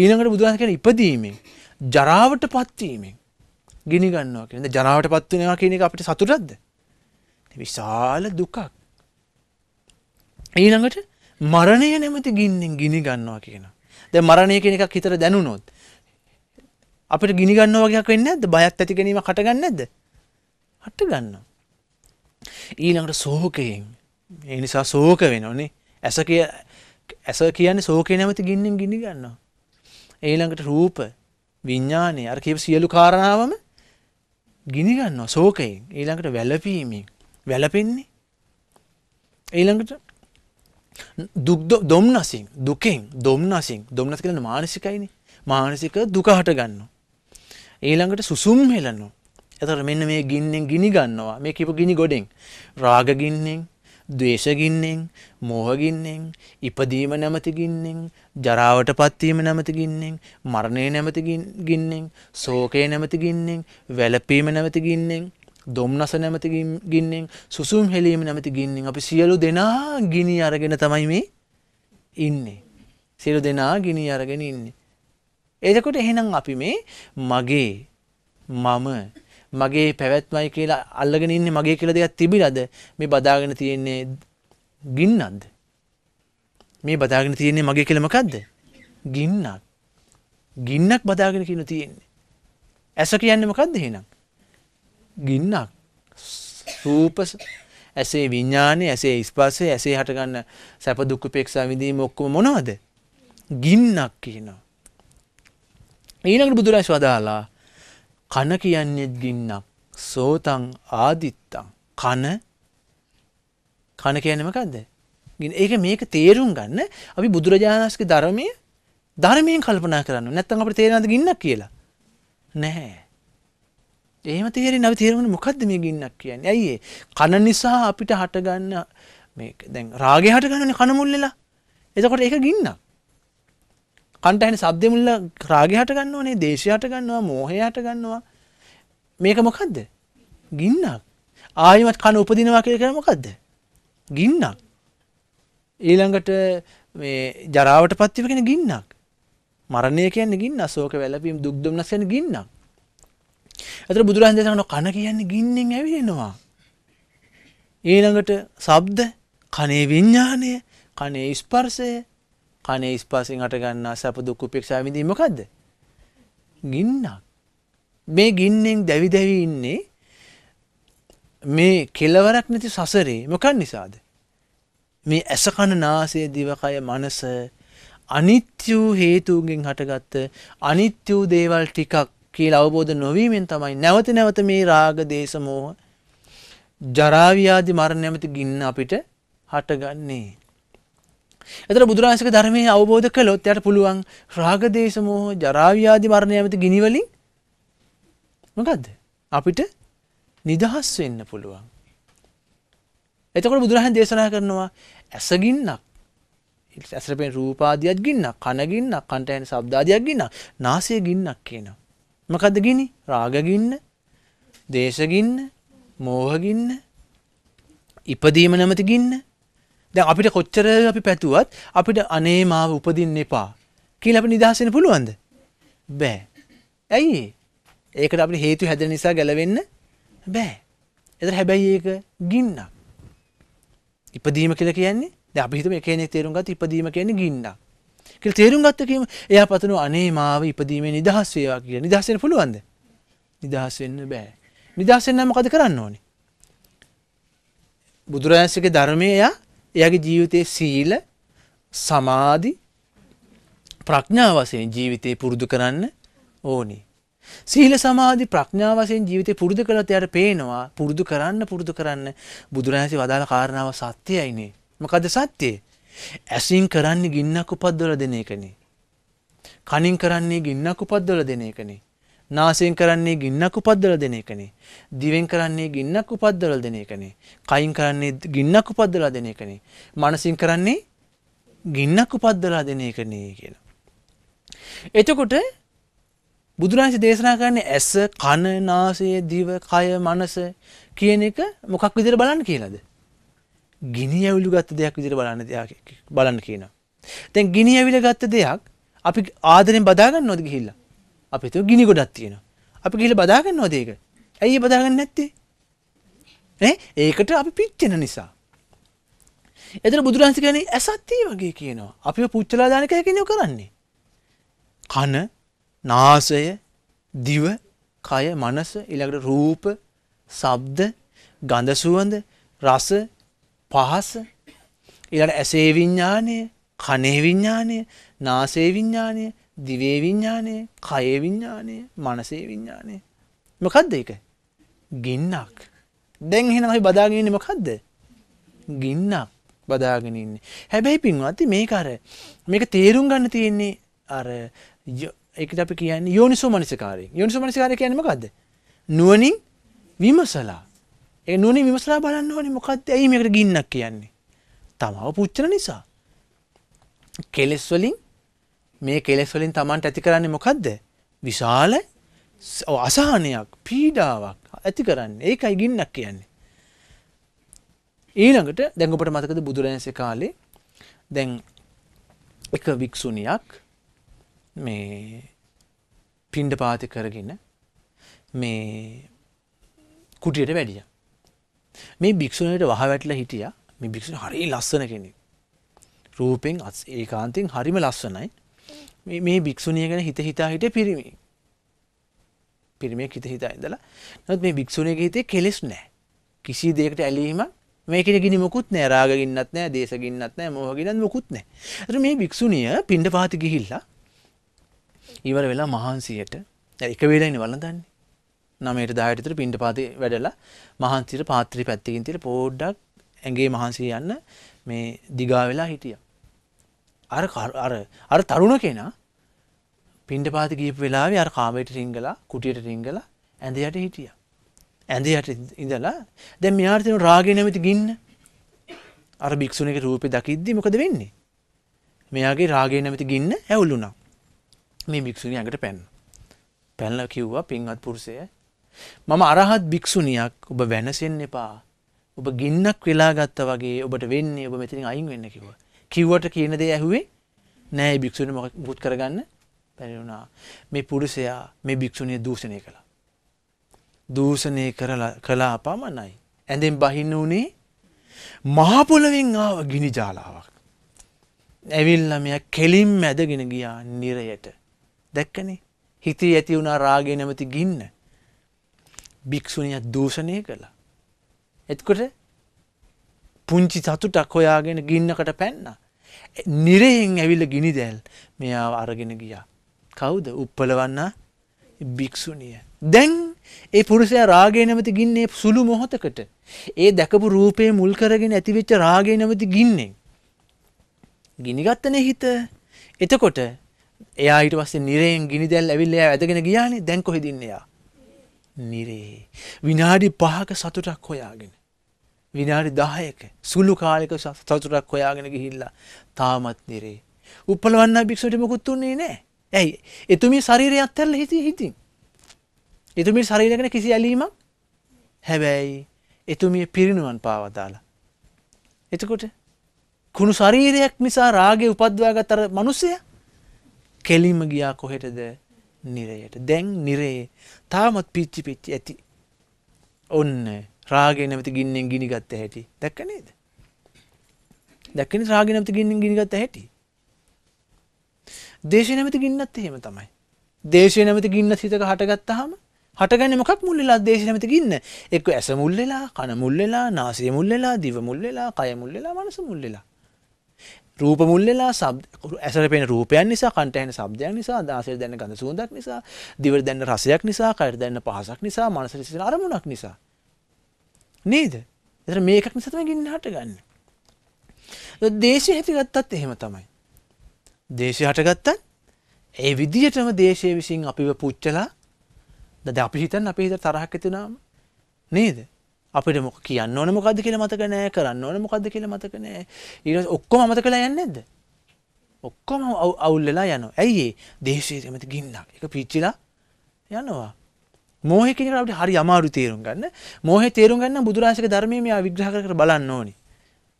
ඊළඟට බුදුහාස කියන ඉපදීමෙන් ජරාවට පත්වීමෙන් ගිනි ගන්නවා කියන ජරාවට පත් වෙනවා කියන එක අපිට සතුටක්ද? විශාල දුකක්. ඊළඟට මරණය නැමැති ගින්නෙන් ගිනි ගන්නවා කියනවා. දැන් මරණය කියන එකක් හිතට දැනුනොත් අපිට ගිනි ගන්නවා වගේක් වෙන්නේ නැද්ද? බයක් ඇති ගැනීමක් හටගන්නේ නැද්ද? හටගන්නවා. ඊළඟට ශෝකයෙන් ඒ නිසා ශෝක වෙනවනේ. ඇස කිය ඇස කියන්නේ ශෝකේ නැමැති ගින්නෙන් ගිනි ගන්නවා. ඊළඟට රූප විඤ්ඥානය අර කියප සියලු කාරණාවම ගිනිගන්න සෝකයෙන් ඊළඟට වැලපීමෙන් වැලපෙන්නේ ඊළඟට දුක්ද දොම්නසින් දුකෙන් දොම්නසින් දොම්නස් කරන මානසිකයිනි මානසික දුක හට ගන්න. ඊළඟට සුසුම් හෙලන්නු. එතර මෙන්න මේ ගින්නෙන් ගිනි ගන්නවා මේ කිප ගිනි ගොඩෙන් රාගගින්නෙන් දේශගින්නෙන් මෝහගින්නෙන් ඉපදීම නැමතිගින්නෙන් ජරාවට පත්වීම නැමතිගින්නෙන් මරණය නැමතිගින්නෙන් සෝකය නැමතිගින්නෙන් වැලපීම නැමතිගින්නෙන් දොම්නස නැමතිගින්නෙන් සුසුම් හෙලීම නැමතිගින්නෙන් අපි සියලු දෙනා ගිනි අරගෙන තමයි මේ ඉන්නේ. සියලු දෙනා ගිනි අරගෙන ඉන්නේ. එතකොට එහෙනම් අපි මේ මගේ මම මගේ පැවැත්මයි කියලා අල්ලගෙන ඉන්න මගේ කියල දෙයක් තිබිලද මේ බදාගෙන තියෙන්නේ ගින්නන්ද. මේ බදාගෙන තියෙන්නේ මගේ කෙළමකක්ද ගින්නක් ගින්නක් බදාගෙන කියන තියෙන්නේ. ඇස කියන්න මකක්ද හෙනම්. ගින්නක් සූපස ඇසේ විඤ්ඥානය ඇසේ ස්පාසය ඇසේ හටගන්න සැප දුක්ක පෙක්ෂා විඳීම ඔක්කම මොනවද ගින්නක් කියනවා. ඊනකට බුදුරශ වදාලා කන කියන්නේෙත් ගින්නම් සෝතන් ආදිත්තම් කන කන කියනමකක්ද ගින් ඒක මේක තේරුම් ගන්න අපි බුදුරජාණන්ස්ක ධර්මය ධර්මයෙන් කල්පනා කරන්න නැත්තන් අපට තේරනද ගින්නක් කියලා නැහැ ඒම තේරෙන නව තේරුණ මොකක්ද මේ ගින්නක් කියන්නේ ඇයිඒ කන නිසා අපිට හටගන්න දැන් රාගය හටගන්න කනමුල්ලලා එතකොට ඒක ගින්නක් කන්ට ඇහෙන ශබ්දෙ මුල්ල රාගය හට ගන්නවා නේ දේශය හට ගන්නවා මෝහය හට ගන්නවා මේක මොකද්ද ගින්නක් ආයෙමත් කන උපදිනවා කියලා කියන්නේ මොකද්ද ගින්නක් ඊළඟට මේ ජරාවටපත් වීම කියන්නේ ගින්නක් මරණය කියන්නේ ගින්න අශෝක වැළපීම් දුක් දුම්නස් කියන්නේ ගින්නක්. අතර බුදුරජාණන් දෙනවා කන කියන්නේ ගින්නෙන් ඇවිලෙනවා. ඊළඟට ශබ්ද කනේ විඥානය කනේ ස්පර්ශය කනේ ස්පර්ශයෙන් හටගන්නා සැප දුක් උපේක්ෂා විඳීම මොකද්ද? ගින්නක්. මේ ගින්නෙන් දැවි දැවි ඉන්නේ මේ කෙලවරක් නැති සසරේ මොකක් නිසාද? මේ ඇස කන නාසය දිවකය මනස අනිත්‍ය හේතුන්ගෙන් හටගත්ත අනිත්‍ය දේවල් ටිකක් කියලා අවබෝධ නොවීමෙන් තමයි නැවත නැවත මේ රාග දේශ මොහ ජරා ව්‍යාධි මරණ නැමැති ගින්න අපිට හටගන්නේ. එතකොට බුදුරජාණන්සේගේ ධර්මයේ අවබෝධ කළොත් එයාට පුළුවන් රාග දේශ මොහ ජරා ව්‍යාධි මරණ යමති ගිනි වලින් මොකද්ද අපිට නිදහස් වෙන්න පුළුවන්. එතකොට බුදුරජාණන් දේශනා කරනවා ඇස ගින්නක් ඇසට පෙනෙන රූප ආදියක් ගින්නක් කන ගින්නක් කනට ඇහෙන ශබ්ද ආදියක් ගින්නක් නාසය ගින්නක් කියනවා. මොකද්ද ගිනි? රාග ගින්න, දේශ ගින්න, මෝහ ගින්න, ඉපදීම නැමැති ගින්න දැන් අපිට කොච්චර අපි පැතුවත් අපිට අනේ මාව උපදින්න එපා කියලා අපි නිදහස් වෙන්න පුළුවන්ද? බෑ. ඇයි? ඒකට අපිට හේතු හැදෙන නිසා ගැලවෙන්න බෑ. ඒතර හැබැයි ඒක ගින්නක්. ඉපදීම කියලා කියන්නේ දැන් අපි හිතමු එක කෙනෙක් තේරුම් ගත්තොත් ඉපදීම කියන්නේ ගින්නක්. කියලා තේරුම් ගත්ත කීම එයා පතනවා අනේ මාව ඉපදීමේ නිදහස් වේවා කියලා. නිදහස් වෙන්න පුළුවන්ද? නිදහස් වෙන්න බෑ. නිදහස් වෙන්න මොකද කරන්න ඕනේ? බුදුරජාණන්සේගේ ධර්මය එයා එයාගේ ජීවිතයේ සීල සමාධි ප්‍රඥා වශයෙන් ජීවිතේ පුරුදු කරන්න ඕනි. සීල සමාධි ප්‍රඥා වශයෙන් ජීවිතේ පුරුදු කළොත් එයාට පේනවා පුරුදු කරන්න පුරුදු කරන්න බුදුරජාණන්සේ වදාළ කාරණාව සත්‍යයිනේ. මොකද සත්‍යය? ඇසින් කරන්නේ ගින්නක් උපද්දවල දෙන එකනේ. කනින් කරන්නේ ගින්නක් උපද්දවල දෙන එකනේ. නාසයෙන් කරන්නේ ගින්නක් උපද්දලා දෙන එකනේ. දිවෙන් කරන්නේ ගින්නක් උපද්දලා දෙන එකනේ. කයින් කරන්නේ ගින්නක් උපද්දලා දෙන එකනේ. මනසින් කරන්නේ ගින්නක් උපද්දලා දෙන එකනේ කියලා. එතකොට බුදුරජාණන් දේශනා කරන්නේ ඇස, කන, නාසය, දිව, කය, මනස කියන එක මොකක් විදිහට බලන්න කියලාද? ගිනි ඇවිලු ගත්ත දෙයක් විදිහට බලන්න බලන්න කියනවා. දැන් ගිනි ඇවිල ගත්ත දෙයක් අපි ආදරෙන් බදා ගන්නවද ගිහිල්ලා? අපි තු ගිනි ගොඩක් තියෙනවා. අපි ගිහිල්ලා බදා ගන්නවද ඒක? ඇයි ඒ බදා ගන්න නැත්තේ? නේ? ඒකට අපි පිච්චෙන නිසා. එතන බුදුරජාණන් කියන්නේ ඇසත්ති වගේ කියනවා. අපිව පුච්චලා දාන එකයි කියන්නේ කරන්නේ. කන, නාසය, දිව, කය, මනස, ඊළඟට රූප, ශබ්ද, ගඳ සුවඳ, රස, පහස, ඊළඟට ඇසේ විඥානය, කනේ විඥානය, නාසයේ විඥානය, දිවේ විඤ්ඥානය කයේ විඤ්ඥානය මනසේ විඤ්ඥානය මකක්ද එක ගින්නක් දැන් හෙනමයි බදාගෙනන්න මකක්ද ගින්නක් බදාගෙනන්නේ හැබැයි පින්වත්ති මේ කර මේක තේරුම් ගන්න තියෙන්නේ අර එකට අපි කියන්න යෝනිසෝ මනිසකාරය යොනිසු මනිකාර කියනමකක්ද නුවනින් විමසලා ඒ නුවනි විමසලා බලන්න ඕනි මොකක්ද ඇයි මේකට ගින්නක් කියන්නේ තමාව පුච්චන නිසා කෙලෙස්වලින් මේ කෙලෙස් වලින් Tamanට ඇති කරන්නේ මොකද්ද? විශාල අසහනයක්, පීඩාවක් ඇති කරන්නේ. ඒකයි ගින්නක් කියන්නේ. ඊළඟට දැන් ඔබට මතකද බුදුරජාණන්සේ කාලේ දැන් එක වික්ෂුණියක් මේ පිණ්ඩපාත කරගෙන මේ කුටියට වැඩිය. මේ භික්‍ෂුණයට වහ වැටලා හිටිය මේ භික්ෂුණ හරි ලස්සන කෙනෙක්. රූපෙන් ඒ කාන්තිෙන් හරිම ලස්සනයි මේ භික්ෂුණිය ගැන හිත හිතා හිටිය පිරිමි. පිරිමියෙක් හිත හිතා ඉඳලා. නමුත් මේ භික්ෂුණියගේ හිතේ කෙලෙස් නැහැ. කිසි දෙයකට ඇලීමක් මේකට ගිනි මොකුත් නැහැ. රාගගින්නත් නැහැ, දේශගින්නත් නැහැ, මෝහගින්නත් මොකුත් නැහැ. ඒතර මේ භික්ෂුණිය පිණ්ඩපාත ගිහිල්ලා ඉවර වෙලා මහන්සියට එක වේලයිනේ වළඳන්නේ. 9ට 10ට විතර පිණ්ඩපාතේ වැඩලා මහන්සියට පාත්‍රි පැත්තකින් තියලා පොඩ්ඩක් ඇඟේ මහන්සිය යන්න මේ දිගා වෙලා හිටියා. අර අර අර තරුණ කෙනා පින්ඩ පාති ගීප වෙලාවේ අර කාමයට රිංගලා කුටියට රිංගලා ඇඳ යට හිටිය. ඇඳ යට ඉඳලා දැ මෙයාර්තන රාග නැමති ගින්න අර භික්‍ෂුණ එක රූපය දකිද්දි මොකද වෙන්නේ. මෙයාගේ රාගේ නැමති ගින්න ඇවුල්ලුනා මේ භික්‍ෂුණියකට පැන්. පැල්ල කිව්වා පින්වත් පුරුසය මම අරහත් භික්‍ෂුණියක් ඔබ වැනසෙන් එපා ඔබ ගින්නක් වෙලා ගත්ත වගේ ඔබට වෙන්නේ ඔබ මෙතින් අයින් වෙන්න කිවවා කිව්වට කියන දේ ඇහුවේ නෑ භික්ෂුණ මුකුත් කරගන්න පැරිවුණා මේ පුරුෂයා මේ භික්‍ෂුණය දූෂණය කළා. දූෂණය කලා පමණයි. ඇඳෙන් බහින්න වනේ මහපොලවෙන් ආව ගිනි ජාලාවක්. ඇවිල්ලමය කෙලින් මැදගෙන ගියා නිරයට. දැක්කනේ හිතේ ඇති වුණා රාගේ නැමති ගින්න. භික්‍ෂුණයක් දූෂණය කළා. එත්කොට පුංචි සතුටක් හොයාගෙන ගින්නකට පැන්න. නිරෙහෙන් ඇවිල්ල ගිනි දැල් මෙයා අරගෙන ගියා. කවුද උප්පලවන්න භික්‍ෂුණිය. දැන් ඒ පුරුසය රාගේ නැමති ගින්නේ සුළු මොහොතකට. ඒ දැකපු රූපය මුල් කරගෙන ඇතිවෙච්ච රාගේ නැමති ගින්නෙන්. ගිනිගත්තනේ හිත එතකොට එයාට වස්සේ නිරයෙන් ගිනි දැල් ඇවිල්ලයා ඇදගෙන ගියානේ දැන් කොහෙදන්නේයා. නිරේ. විනාඩි පහක සතුටක් හොයාගෙන. විනාඩි 10ක සුළු කාලයක සතුටක් හොයාගෙන ගිහිල්ලා තාමත් නිරේ. උප්පලවන්නා භික්ෂුවට මොකුත් උන්නේ නැහැ. ඇයි? එතුමිය ශරීරය අත්හැරලා හිතී හිතින්. එතුමිය ශරීරය ගැන කිසි ඇලීමක් හැබැයි එතුමිය පිරිනුවන් පාවදාලා. එතකොට කුණු ශරීරයක් නිසා රාගේ උපද්වාගත් අර මිනිසයා කෙලින්ම ගියා කොහෙටද? නිරයට. දැන් නිරේ තාමත් පිච්චි පිච්චි ඇති. ඔන්න රාගය නැමති ගින්නෙන් ගිනි ගත්ත හැටි දැක්ක නේද? දැක්කනේ රාගය නැමති ගින්නෙන් ගිනි ගත්ත හැටි. දේශය නැමති ගින්නත් එහෙම තමයි. දේශය නැමති ගින්න සිතක හටගත්තාම හටගන්නේ මොකක් මුල් වෙලා දේශය නැමති ගින්න? එක්ක ඇස මුල් වෙලා, කන මුල් වෙලා, නාසය මුල් වෙලා, දිව මුල් වෙලා, කය මුල් වෙලා, මනස මුල් වෙලා. රූප මුල් වෙලා ඇසට පෙන රූපයන් නිසා කන්ට ඇහෙන ශබ්දයන් නිසා දාසයට දැනෙන ගඳ සුවඳක් නිසා දිවට දැනෙන රසයක් නිසා කයට දැනෙන පහසක් නිසා මනසට සිතෙන අරමුණක් නිසා නේද එතර මේකක් නිසාතම ගින්න හට ගන්න දේශය ඇති ගත්තත් එහෙම තමයි දේශය හටගත්තත් ඒ විදිහටම දේශය විසින් අපිව පුච්චලා දද අපි හිතන් අපි හිත තරහක් ඇතිනාම නේද අපිට මොක කියන්න ඕන මොකද කියලා මතක නෑ කරන්න ඕන මොකද කියලා මතක නෑ ඊට ඔක්කොම අමත කලා යන්න ඇද ඔක්කොම අවුල්ලලා යනවා ඇයිඒ දේශය ඇමති ගින්නක් එක පිච්චිලා යනවා මෝහය කියන අපිට හරි අමාරු තේරුම් ගන්න. මෝහය තේරුම් ගන්න බුදුරාශික ධර්මයේ මෙයා විග්‍රහ කර කර බලන්න ඕනේ.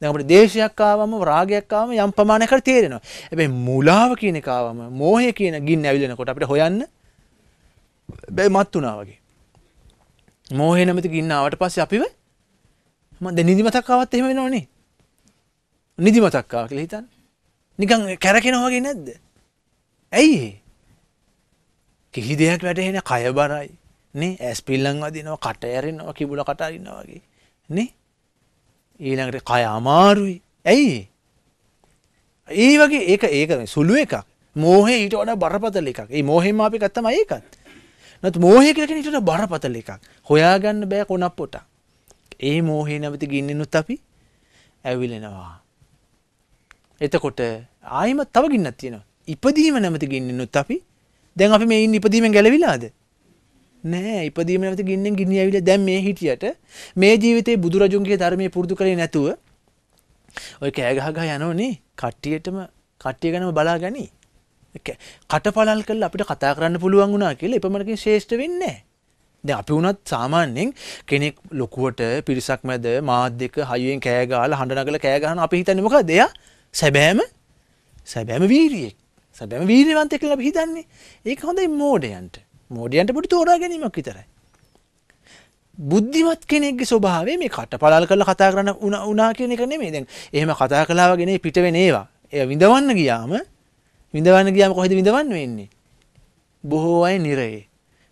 දැන් අපිට දේශයක් ආවම රාගයක් ආවම යම් ප්‍රමාණයකට තේරෙනවා. හැබැයි මුලාව කියන එක ආවම මෝහය කියන ගින්න ඇවිලෙනකොට අපිට හොයන්න බැයි මත් වුණා වගේ. මෝහය නැමැති ගින්න ආවට පස්සේ අපිව මම දැන් නිදිමතක් ආවත් එහෙම වෙනවනේ. නිදිමතක් ආවා කියලා හිතන්න. නිකන් කැරකෙනවා වගේ නැද්ද? ඇයි ඒ? කිසි දෙයක් වැටහෙන කය බරයි. නේ ඇස් පිල්ලං වදිනවා කට ඇරෙනවා කිඹුල කට අරිනවා වගේ නේ ඊළඟට කය අමාරුයි ඇයි ඒ වගේ ඒක ඒක සුළු එකක් මෝහේ ඊට වඩා බරපතල එකක්. ඒ මෝහෙම අපි ගත්තම ඒකත්. නැත් මෝහය කියලා කියන්නේ ඊට බරපතල එකක්. හොයාගන්න බෑ කොනප්පොට. ඒ මෝහේ නැවති ගින්නිනුත් අපි ඇවිලෙනවා. එතකොට ආයිමත් තව ගින්නක් තියෙනවා. ඉපදීම නැමති ගින්නිනුත් අපි දැන් අපි මේ ඉන්න ඉපදීමෙන් ගැලවිලාද? නෑ ඉපදීම නැවත ගින්නෙන් ගිනි ඇවිල්ලා දැන් මේ හිටියට මේ ජීවිතේ බුදුරජුන්ගේ ධර්මයේ පුරුදු කරේ නැතුව ඔය කෑ ගහ ගහ යනෝනේ කට්ටියටම කට්ටිය ගැනම බලා ගනි. කටපලල් කරලා අපිට කතා කරන්න පුළුවන් වුණා කියලා එපමණකින් ශ්‍රේෂ්ඨ වෙන්නේ නැහැ. දැන් අපි වුණත් සාමාන්‍යයෙන් කෙනෙක් ලොකුවට පිරිසක් මැද මාත් දෙක හයියෙන් කෑ ගහලා හඬ නගලා කෑ ගහන අපි හිතන්නේ මොකද? එයා සැබෑම සැබෑම වීරියෙක්. සැබෑම වීරියවන්තයෙක් කියලා අපි හිතන්නේ. ඒක හොඳයි මෝඩයන්ට. මෝඩියන්ට පුඩි තෝරා ගැනීමක් විතරයි. බුද්ධිමත් කෙනෙක්ගේ ස්වභාවේ මේ කටපලල් කරලා කතා කරන්න උනා කියන එක නෙමෙයි. දැන් එහෙම කතා කළා වගේ නේ පිට වෙන ඒවා. ඒ විඳවන්න ගියාම විඳවන්න ගියාම කොහෙද විඳවන්න වෙන්නේ? බොහෝ අය නිරයේ.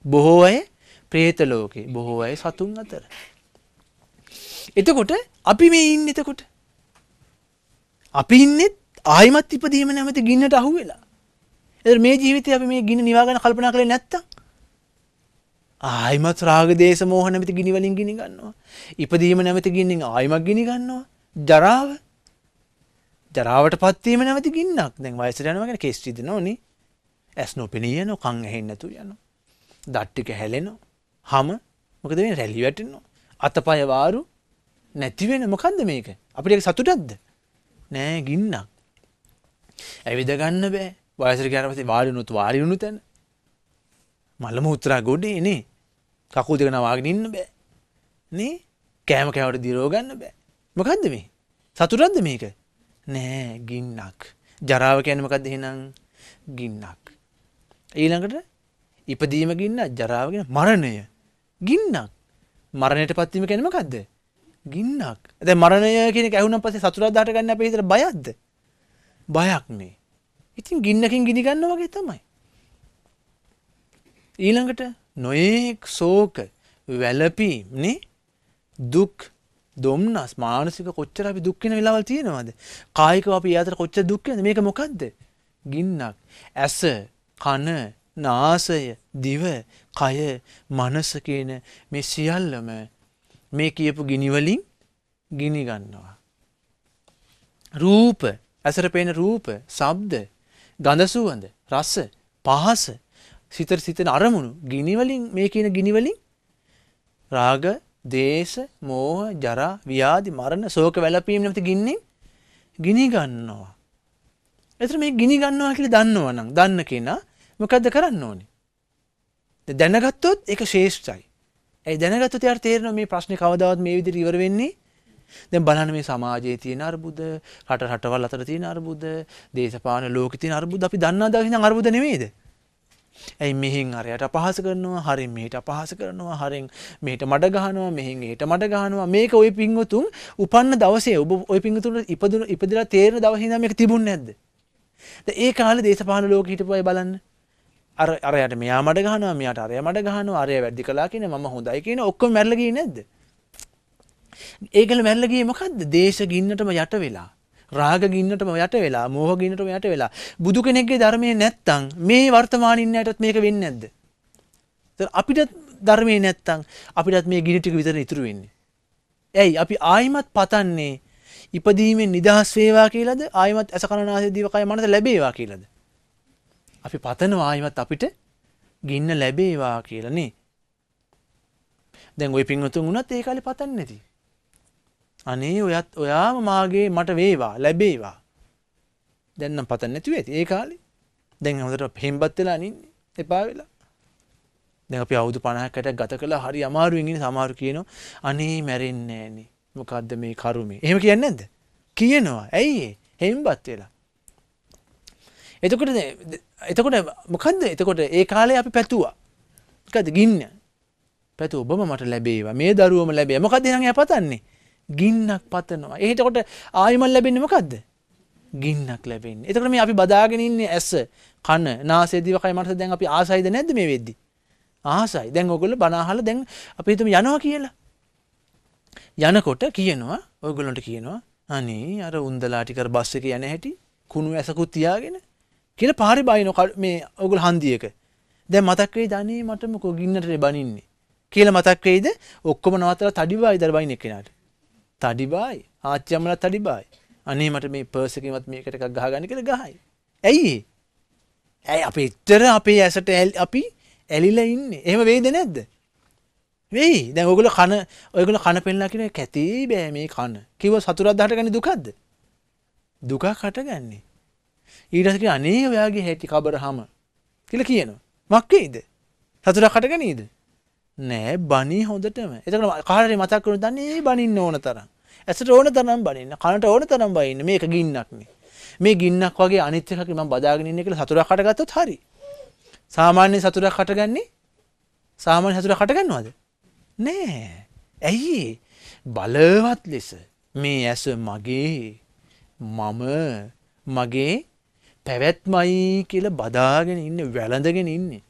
බොහෝ අය പ്രേත ලෝකේ. බොහෝ අය සතුන් අතර. එතකොට අපි මේ ඉන්නේ එතකොට. අපි ඉන්නේ ආයිමත් ඉපදීම නැමැති ගින්නට අහුවෙලා. ඒතර මේ ජීවිතේ අපි මේ ගින්න නිවා ගන්න කල්පනා කරේ නැත්තම් ආයිමත් රාග දේශ මෝහ නැමැති ගිනි වලින් ගිනි ගන්නවා. ඉපදීම නැමැති ගින්නෙන් ආයිමත් ගිනි ගන්නවා. ජරාව. ජරාවට පත් වීම නැමැති ගින්නක්. දැන් වයසට යනවා කියන්නේ කෙස් රිදෙනවා නේ. ඇස් නොපෙනී යනවා, කන් ඇහෙන්නේ නැතු යනවා. දත් ටික හැලෙනවා. හැම මොකද වෙන්නේ? රැලි වැටෙනවා. අතපය වාරු නැති වෙන මොකන්ද මේක? අපිට ඒක සතුටක්ද? නෑ ගින්නක්. ඇවිද ගන්න බෑ. වයසට ගියාට පස්සේ වාරිනුත් වාරිනුත් යනවා. මල්ලමුූත්‍රා ගොඩේ නේ කකු දෙක නවාගෙන ඉන්න බෑ නේ කෑම කෑවට දිරෝගන්න බෑ මකක්ද මේ සතුරද්ද මේක නෑ ගින්නක් ජරාව කෑනමකක්ද එහෙනම් ගින්නක් ඊළඟට ඉපදීම ගින්න ජරාවගෙන මරණය ගින්නක් මරණයට පත්වීම කැනමකක්ද ගින්නක් ඇද මරණය කියෙන ඇවුන පසේ සතුරත් දාටගන්න පේතර බයද්ද බයක් මේ ඉතින් ගින්නකින් ගිනිගන්න වගේ තමයි ඊළඟට නොයෙක් සෝක වැලපීම් නේ දුක් දොම්න්නස් මානසික කොච්චර අපි දුක්කෙන වෙලාවල් තියෙනවාද කායික අපි අතර කොච්ච දුක්කද මේක මොකක්ද ගින්නක් ඇස කන නාසය දිව කය මනස කියන මේ සියල්ලම මේ කියපු ගිනිවලින් ගිනි ගන්නවා. රූප ඇසර පේන රූප සබ්ද ගඳසුවඳ රස්ස පහස සිතර සිතන අරමුණු ගිනිවලින් මේ කියන ගිනිවලින් රාග දේශ මෝහ ජරා ව්‍යාධි මරණ සෝක වැලපීම් නැති ගින්නේ ගිනි ගන්නවා. එතර මේ ගිනි ගන්නවා කියලා දන්නවනම් දන්න කෙනා මොකද්ද කරන්න ඕනේ? දැනගත්තොත් ඒක ශේෂ්ඨයි. ඇයි දැනගත්තොත් යාට තේරෙනවා මේ ප්‍රශ්නේ කවදාවත් මේ විදිහට ඉවර වෙන්නේ දැන් බලන්න මේ සමාජයේ තියෙන අර්බුද, රට රටවල් අතර තියෙන අර්බුද, දේශපාලන ලෝකේ තියෙන අර්බුද අපි දන්නා දවසේ ඉඳන් අර්බුද නෙමෙයිද? ඇයි මෙහින් අරයට අපහස කරනවා හරි මෙහිට අපහස කරනවා හරින් මෙහිට මඩ ගහනවා මෙහින් ඒට මඩ ගහනවා මේක ওই පින්වතුන් උපන්න දවසේ ඔබ ওই පින්වතුන්ට ඉපදුන ඉපදලා තේරෙන දවසේ ඉඳන් මේක තිබුණේ නැද්ද? ඒ කාලේ දේශපාලන ලෝකෙ හිටපු අය බලන්න. අර අරයට මෙයා මඩ ගහනවා මෙයාට අරය මඩ ගහනවා අරය වැඩි කළා කියන මම හොඳයි කියන ඔක්කොම මැරලා ගියේ නැද්ද? ඒගොල්ලෝ මැරලා ගියේ මොකද්ද? දේශ ගින්නටම යට වෙලා. රාග ගින්නටම යට වෙලා, මෝහ ගින්නටම යට වෙලා. බුදු කෙනෙක්ගේ ධර්මයේ නැත්තම් මේ වර්තමානින් ඉන්න ඇටත් මේක වෙන්නේ නැද්ද? අපිට ධර්මයේ නැත්තම් අපිටත් මේ ගිනි ටික විතර ඉතුරු වෙන්නේ. ඇයි අපි ආයිමත් පතන්නේ ඉපදීමෙන් නිදහස් වේවා කියලාද ආයිමත් ඇසකරනාසේ දීවකය මනස ලැබේවා කියලාද අපි පතනවා ආයිමත් අපිට ගින්න ලැබේවා කියලා නේ දැන් ওই පින්වතුන් උනත් ඒ කාලේ පතන්නේ නැති අනේ ඔයත් ඔයාම මාගේ මට වේවා ලැබේවා දැන්නම් පතන්න නැතුව ඇති ඒ කාලේ දැන් හොඳට පෙම්බත් වෙලා අනින්නේ එපා වෙලා දැන් අපි අවුරුදු 50කට ගත කළා හරි අමාරුවෙන් ඉන්නේ සමහර කියනවා අනේ මැරෙන්නේ නෑනේ මොකද්ද මේ කරුමේ එහෙම කියන්නේ නැද්ද කියනවා ඇයි හෙම්බත් වෙලා එතකොට එතකොට මොකද්ද එතකොට ඒ කාලේ අපි පැතුවා මොකද්ද ගින්න පැතුව ඔබම මට ලැබේවා මේ දරුවම ලැබේ මොකද්ද එහෙනම් එයා පතන්නේ ගින්නක් පතනවා. එහිටකොට ආයමල් ලැබෙන්නේ මොකද්ද? ගින්නක් ලැබෙන්නේ. එතකොට මේ අපි බදාගෙන ඉන්නේ ඇස, කන, නාසය, දිවකය මනස දැන් අපි ආසයිද නැද්ද මේ වෙද්දි? ආසයි. දැන් ඔයගොල්ලෝ බණ අහලා දැන් අපි හිතමු යනවා කියලා. යනකොට කියනවා ඔයගොල්ලන්ට කියනවා අනේ අර උන්දලා ටික අර බස් එකේ යන හැටි කුණු ඇසකුත් තියාගෙන කියලා පාරේ බයින මේ ඔයගොල්ලෝ හන්දියේක. දැන් මතක් වෙයිද අනේ මට මොකෝ ගින්නටනේ බනින්නේ. කියලා මතක් වෙයිද ඔක්කොම නවත්තලා තඩිවයි දර බයින් එක්කෙනාට. තඩිබායි ආච්චම්මල තඩිබායි අනේ මට මේ පර්සකවත් මේකට එකක් ගහගන්න කළ ගහයි ඇයි ඇයි අප එච්චර අපේ ඇසට ඇල් අපි ඇලිල ඉන්න එහම වේද නැද්ද වෙයි දැ ඔගුල කන ඔයගුල කන පෙන්ලාකිෙන කැති බෑ මේ කන කිව සතුරත් දටගනි දුකක්ද දුකා කටගන්නේ ඊටසක අනේ ඔයාගේ හැටි කබර හම කියල කියනවා මක්කේද සතුරා කටගනීද නෑ බනි හොඳටම එතකට කාරය මතක්කරු දන්නේ බනින්න ඕන තරම් ඇසට ඕන තරම් බලන්න කනට ඕන තරම් බයින්න මේක ගින්නක්නේ මේ ගින්නක් වගේ අනිත්‍යකක ම බදාගෙනන්න කළ සතුරක් කටගත්තොත් හරි සාමාන්‍ය සතුරක් කටගන්නේ සාමාන්‍ය සතුර කටගන්නවාද නෑ ඇයි බලවත් ලෙස මේ ඇස මගේ මම මගේ පැවැත්මයි කියල බදාගෙන ඉන්න වැළඳගෙන ඉන්නේ.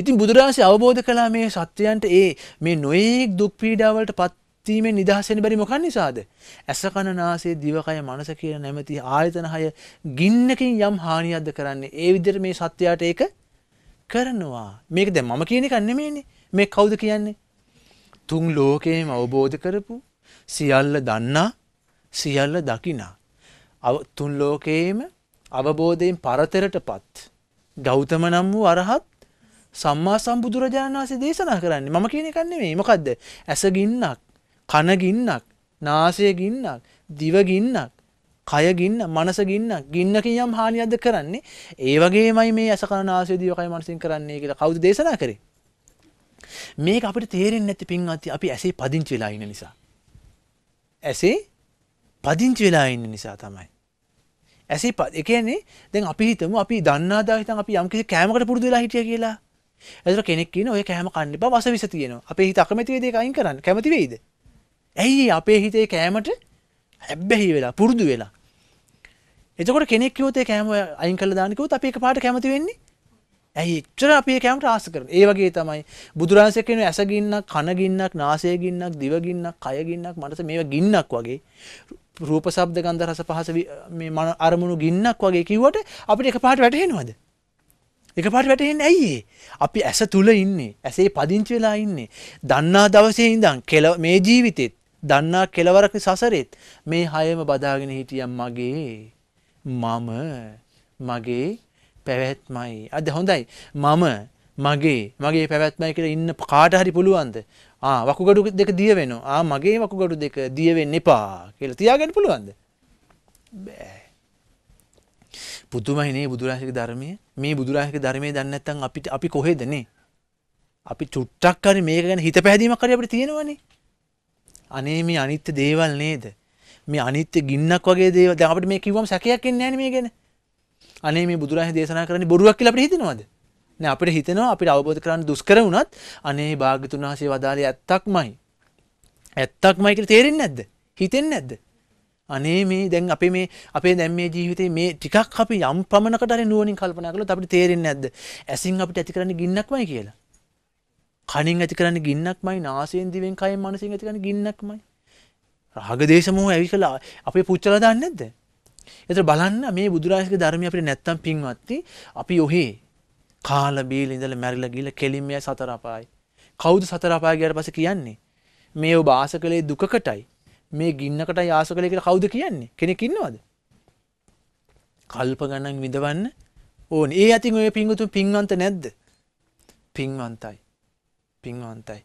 ඉතින් බුදුරාසි අවබෝධ කලා මේ සත්‍යයන්ට ඒ මේ නොයෙක් දුක්පීඩාවලට පත් ඇත්වීමෙන් නිදහසෙන බැරි මොකක් නිසාද. ඇසකණනාසේ දිවකය මනස කියන නැමති ආයතන හය ගින්නකින් යම් හානියක්ද කරන්නේ ඒ විදිර මේ සත්‍යයට ඒක කරනවා. මේක දැ මම කියන කන්නෙමේනි මේ කවුද කියන්නේ. තුන් ලෝකයේම අවබෝධ කරපු සියල්ල දන්නා සියල්ල දකිනා. තුන් ලෝකයේම අවබෝධයෙන් පරතරට පත්. ගෞතම නම් වූ අරහත් සම්මා සම්බුදුරජාණන් වහන්සේ දේශනා කරන්නේ මම කියන කන්නේ මේ මොකක්ද ඇසගින්නක් කනගින්නක් නාසයගින්නක් දිවගින්නක් කයගින්න මනසගින්න ගින්නකින් යම් හානියක්ද කරන්නේ ඒ වගේමයි මේ අසකන නාසය දිවකය මනසින් කරන්නේ කියලා කවුද දේශනා කරේ මේක අපිට තේරෙන්නේ නැති පින්වත්නි අපි ඇසේ පදිංචි වෙලා ඉන්න නිසා ඇසේ පදිංචි වෙලා ඉන්න නිසා තමයි ඇසේ ඒ කියන්නේ දැන් අපි හිතමු අපි දන්නාදා හිතන් අපි යම් කිසි කෑමකට පුරුදු වෙලා හිටියා කියලා එතකොට කෙනෙක් කියන ඔය කෑම කන්න එපා වස විස තියෙනවා අපේ හිත අකමැති වේද ඒක අයින් කරන්න කැමති වෙයිද ඇයි අපේ හිතේ කෑමට හැබ්බැහි වෙලා පුරුදු වෙලා. එතකොට කෙනෙක් යෝතේ කෑම අයින් කළ දානකවත් අපේ පාට කැමති වෙන්නේ ඇයි එච්චර අපේ කෑමට ආස කරන ඒ වගේ තමයි බුදුරන්සේ කියන ඇසගින්නක් කනගින්නක් නාසයගින්නක් දිවගින්නක් කයගින්නක් මනස මේවා ගින්නක් වගේ රූප ශබ්ද ගන්ධ රස පහස මේ මන අරමුණු ගින්නක් වගේ කිව්වට අපිට එකපාරට වැටහෙනවද එකපාරට වැටහෙන්නේ ඇයි අපි ඇස තුල ඉන්නේ ඇසේ පදිංචි වෙලා ඉන්නේ දන්නා දවසේ ඉඳන් කෙල මේ ජීවිතෙත් දන්නා කෙලවරක සසරෙත් මේ හයම බදාගෙන හිටියම් මගේ මම මගේ පැවැත්මයි. අද හොඳයි මම මගේ මගේ පැවැත්මයි කියලා ඉන්න කාට හරි පුළුවන්ද? ආ වකුගඩු දෙක දිය වෙනවා. ආ මගේ වකුගඩු දෙක දිය වෙන්න එපා කියලා තියාගන්න පුළුවන්ද? බෑ. පුදුමයි නේ බුදුරජාණන්ගේ ධර්මයේ. මේ බුදුරජාණන්ගේ ධර්මයේ දන්නේ නැත්නම් අපිට අපි කොහෙද නේ? අපි චුට්ටක් හරි මේක ගැන හිත පැහැදීමක් හරි අපිට තියෙනවනේ. අනේ මේ අනිත්‍ය දේවල් නේද මේ අනිත්‍ය ගින්නක් වගේ දේවල් දැන් අපිට මේ කිව්වම සැකයක් එන්නේ නැහැ නේ මේ ගැන අනේ මේ බුදුරජාණන් දේශනා කරන්නේ බොරුවක් කියලා අපිට හිතෙනවද නෑ අපිට හිතෙනවා අපිට අවබෝධ කරගන්න දුෂ්කර වුණත් අනේ භාග්‍යතුන් වහන්සේ වදාළේ ඇත්තක්මයි ඇත්තක්මයි කියලා තේරෙන්නේ නැද්ද හිතෙන්නේ නැද්ද අනේ මේ දැන් අපේ මේ අපේ දැන් මේ ජීවිතේ මේ ටිකක් අපි යම් පමණකට හරි නුවණින් කල්පනා කළොත් අපිට තේරෙන්නේ නැද්ද ඇසින් අපිට ඇති කරන්නේ ගින්නක්මයි කියලා කණින් ඇති කරන්න ගින්නක්මයි නාසයෙන් දිවෙන් කයෙන් මනසින් ඇති කරන්න ගින්නක්මයි. රාග දේශ මොහ ඇවිකලා අපේ පුච්චලා දාන්නේ නැද්ද? ඒතර බලන්න මේ බුදුරජාණන්ගේ ධර්මය අපිට නැත්තම් පින්වත්ටි අපි ඔහි කාලා බීලා ඉඳලා මැරිලා ගිහලා කෙලින්මයි සතර අපායයි. කවුද සතර අපාය ගියාට පස්සේ කියන්නේ? මේ ඔබ ආසකලේ දුකකටයි මේ ගින්නකටයි ආසකලේ කියලා කවුද කියන්නේ? කෙනෙක් ඉන්නවද? කල්ප ගණන් විඳවන්න ඕනේ. ඒ ඇතින් ඔය පිංගුතුන් පින්වන්ත නැද්ද? පින්වන්තයි. පින්වන්තයි.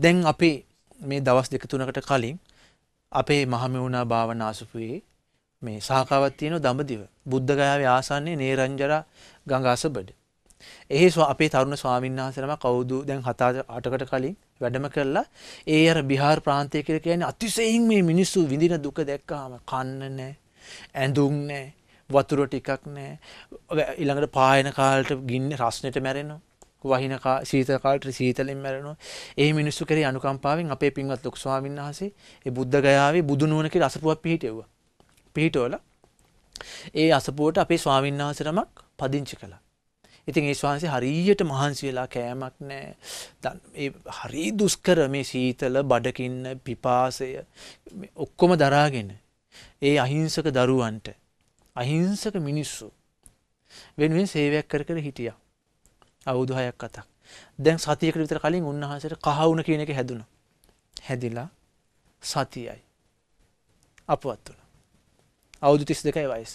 දැන් අපි මේ දවස් දෙක තුනකට කලින් අපේ මහමෙවුනා භාවනාසුපුයේ මේ සහකාවත් තියෙන දඹදිව බුද්ධගයාවේ ආසන්නේ නේරංජරා ගඟ අසබඩ. එහි අපේ තරුණ ස්වාමීන් වහන්සේනම කවුදු දැන් 7 8කට කලින් වැඩම කරලා ඒ අර බිහාර් ප්‍රාන්තය කියලා කියන්නේ අතිශයින් මේ මිනිස්සු විඳින දුක දැක්කාම කන්න නැහැ, ඇඳුම් නැහැ, වතුර ටිකක් නැහැ. ඊළඟට පායන කාලට ගින්න රස්නෙට මැරෙනවා. වහින ශීතකාලට සීතලින් මැරෙනවා. ඒ මිනිස්සු කෙරේ අනුකම්පාවෙන් අපේ පින්වත් ලොකු ස්වාමීන් වහන්සේ ඒ බුද්ධ ගයාවේ බුදු නුවණ කියලා අසපුවක් පිහිටෙව්වා. පිහිටවල ඒ අසපුවට අපේ ස්වාමීන් වහන්සේ නමක් පදිංචි කළා. ඉතින් ඒ ස්වාමීන් හරියට මහන්සි වෙලා කෑමක් නැහැ. ඒ හරි දුෂ්කර මේ සීතල බඩකින්න පිපාසය ඔක්කොම දරාගෙන ඒ අහිංසක දරුවන්ට අහිංසක මිනිස්සු වෙනුවෙන් සේවයක් කර කර හිටියා. අවුරුදු 6ක් 7ක්. දැන් සතියකට විතර කලින් උන්වහන්සේට කහවුණ කියන එක හැදුණා. හැදිලා සතියයි. අපවත් වුණා. අවුරුදු 32යි වයස.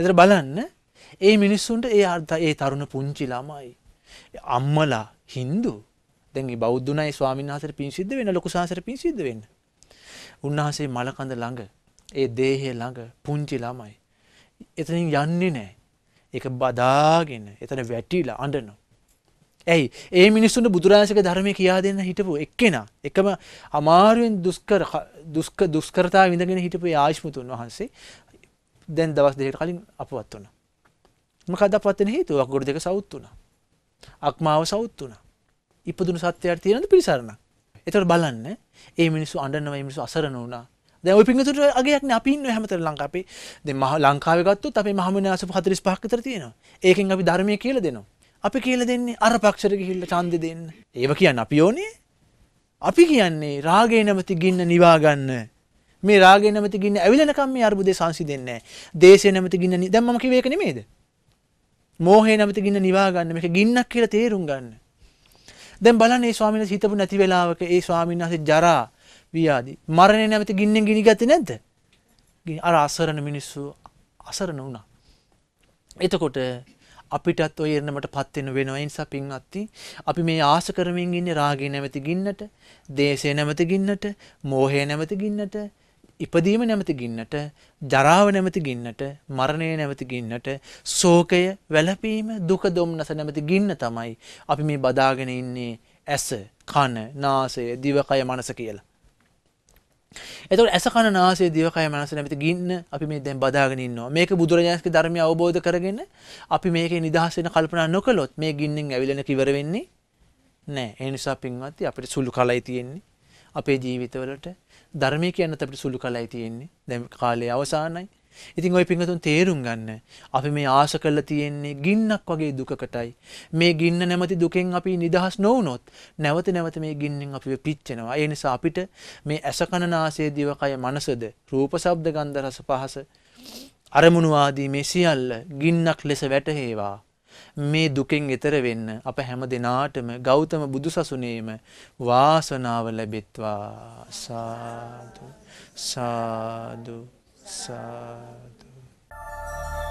එතන බලන්න ඒ මිනිස්සුන්ට ඒ ඒ තරුණ පුංචි ළමයි අම්මලා Hindu දැන් මේ බෞද්ධුණයි ස්වාමීන් වහන්සේට පින් සිද්ධ වෙන ලොකු සාසර පින් සිද්ධ වෙන්න. උන්වහන්සේ මලකඳ ළඟ ඒ දේහය ළඟ පුංචි ළමයි එතනින් යන්නේ නැහැ. එක බදාගෙන එතන වැටිලා අඬන. ඇයි ඒ මිනිස්සුන්ට බුදුරාසික ධර්මය කියා දෙන්න හිටපු එක්කෙන එකම අමාරුවෙන් දුස්කර දුස්ක දුස්කරතා විඳගෙන හිටපු ආශ්මුතුන් වහන්සේ දැන් දවස් දෙකට කලින් අපවත් වුණා. මොකද අපවත්වෙන හේතුව අකුරු දෙක සවුත් වුණා. අක්මාව සවුත් වුණා. ඉපදුණු සත්‍යයක් තියෙනද පිළිසරණ. ඒතකොට බලන්න ඒ මිනිස්සු අඬනවා ඒ මිනිස්සු අසරණ වුණා. දැන් ওই පිංගුතුට අගයක් නේ අපි ඉන්නේ හැමතැන ලංකාවේ. දැන් මහ ලංකාවේ ගත්තොත් අපේ මහමුණ ආසපු 45ක් විතර තියෙනවා. ඒකෙන් අපි ධර්මයේ කියලා දෙනවා. අපි කියලා දෙන්නේ අර පක්ෂර ගිහිල්ලා ඡන්දෙ දෙන්න. ඒව කියන්නේ අපි ඕනේ. අපි කියන්නේ රාගේ නැමැති ගින්න නිවා ගන්න. මේ රාගේ නැමැති ගින්න ඇවිලනකම් මේ අරුබුදේ සංසිඳෙන්නේ නැහැ. දේශේ නැමැති ගින්න දැන් මම කිව්වේ ඒක නෙමෙයිද? මෝහේ නැමැති ගින්න නිවා ගන්න. මේක ගින්නක් කියලා තේරුම් ගන්න. දැන් බලන්න මේ ස්වාමීන් වහන්සේ හිතපු නැති වෙලාවක ඒ ස්වාමීන් වහන්සේ ජරා ව්‍යාදී. මරණය නැවත ගින්නෙන් ගිනි ගත්තේ නැද්ද? අර අසරණ මිනිස්සු අසරණ වුණා. එතකොට අපිටත් ඔය එරණමට පත් වෙන වෙනවා. ඒ නිසා පින්වත්ටි අපි මේ ආස කරමින් ඉන්නේ රාගේ නැමැති ගින්නට, දේශේ නැමැති ගින්නට, මෝහය නැමැති ගින්නට, ඉපදීම නැමැති ගින්නට, ජරාව නැමැති ගින්නට, මරණය නැමැති ගින්නට, ශෝකය, වැළපීම, දුක දුම්නස නැමැති ගින්න තමයි අපි මේ බදාගෙන ඉන්නේ ඇස, කන, නාසය, දිවකය, මනස කියලා. එතකොට ඇස කන නාසය දිවකය මනස නැමැති ගින්න අපි මේ දැන් බදාගෙන ඉන්නවා. මේක බුදුරජාණන්ගේ ධර්මය අවබෝධ කරගෙන අපි මේකේ නිදහස් වෙන කල්පනා නොකළොත් මේ ගින්නෙන් ඇවිලෙන කිවර වෙන්නේ නැහැ. ඒ නිසා පින්වත්නි අපිට සුළු කලයි තියෙන්නේ. අපේ ජීවිතවලට ධර්මය කියන්නත් අපිට සුළු කලයි තියෙන්නේ. දැන් කාලය අවසానයි. ඉතින් ওই පිංගතුන් තේරුම් ගන්න. අපි මේ ආස කරලා තියෙන්නේ ගින්නක් වගේ දුකකටයි. මේ ගින්න නැමැති දුකෙන් අපි නිදහස් නොවුනොත් නැවත නැවත මේ ගින්නෙන් අපිව පිච්චෙනවා. ඒ නිසා අපිට මේ ඇස කන නාසය දිවකය මනසද රූප ශබ්ද ගන්ධ රස පහස අරමුණු ආදී මේ සියල්ල ගින්නක් ලෙස වැටහේවා. මේ දුකෙන් එතර වෙන්න අප හැම දිනාටම ගෞතම බුදුසසුනේම වාසනාව ලැබෙත්වා සාදු සාදු Sado.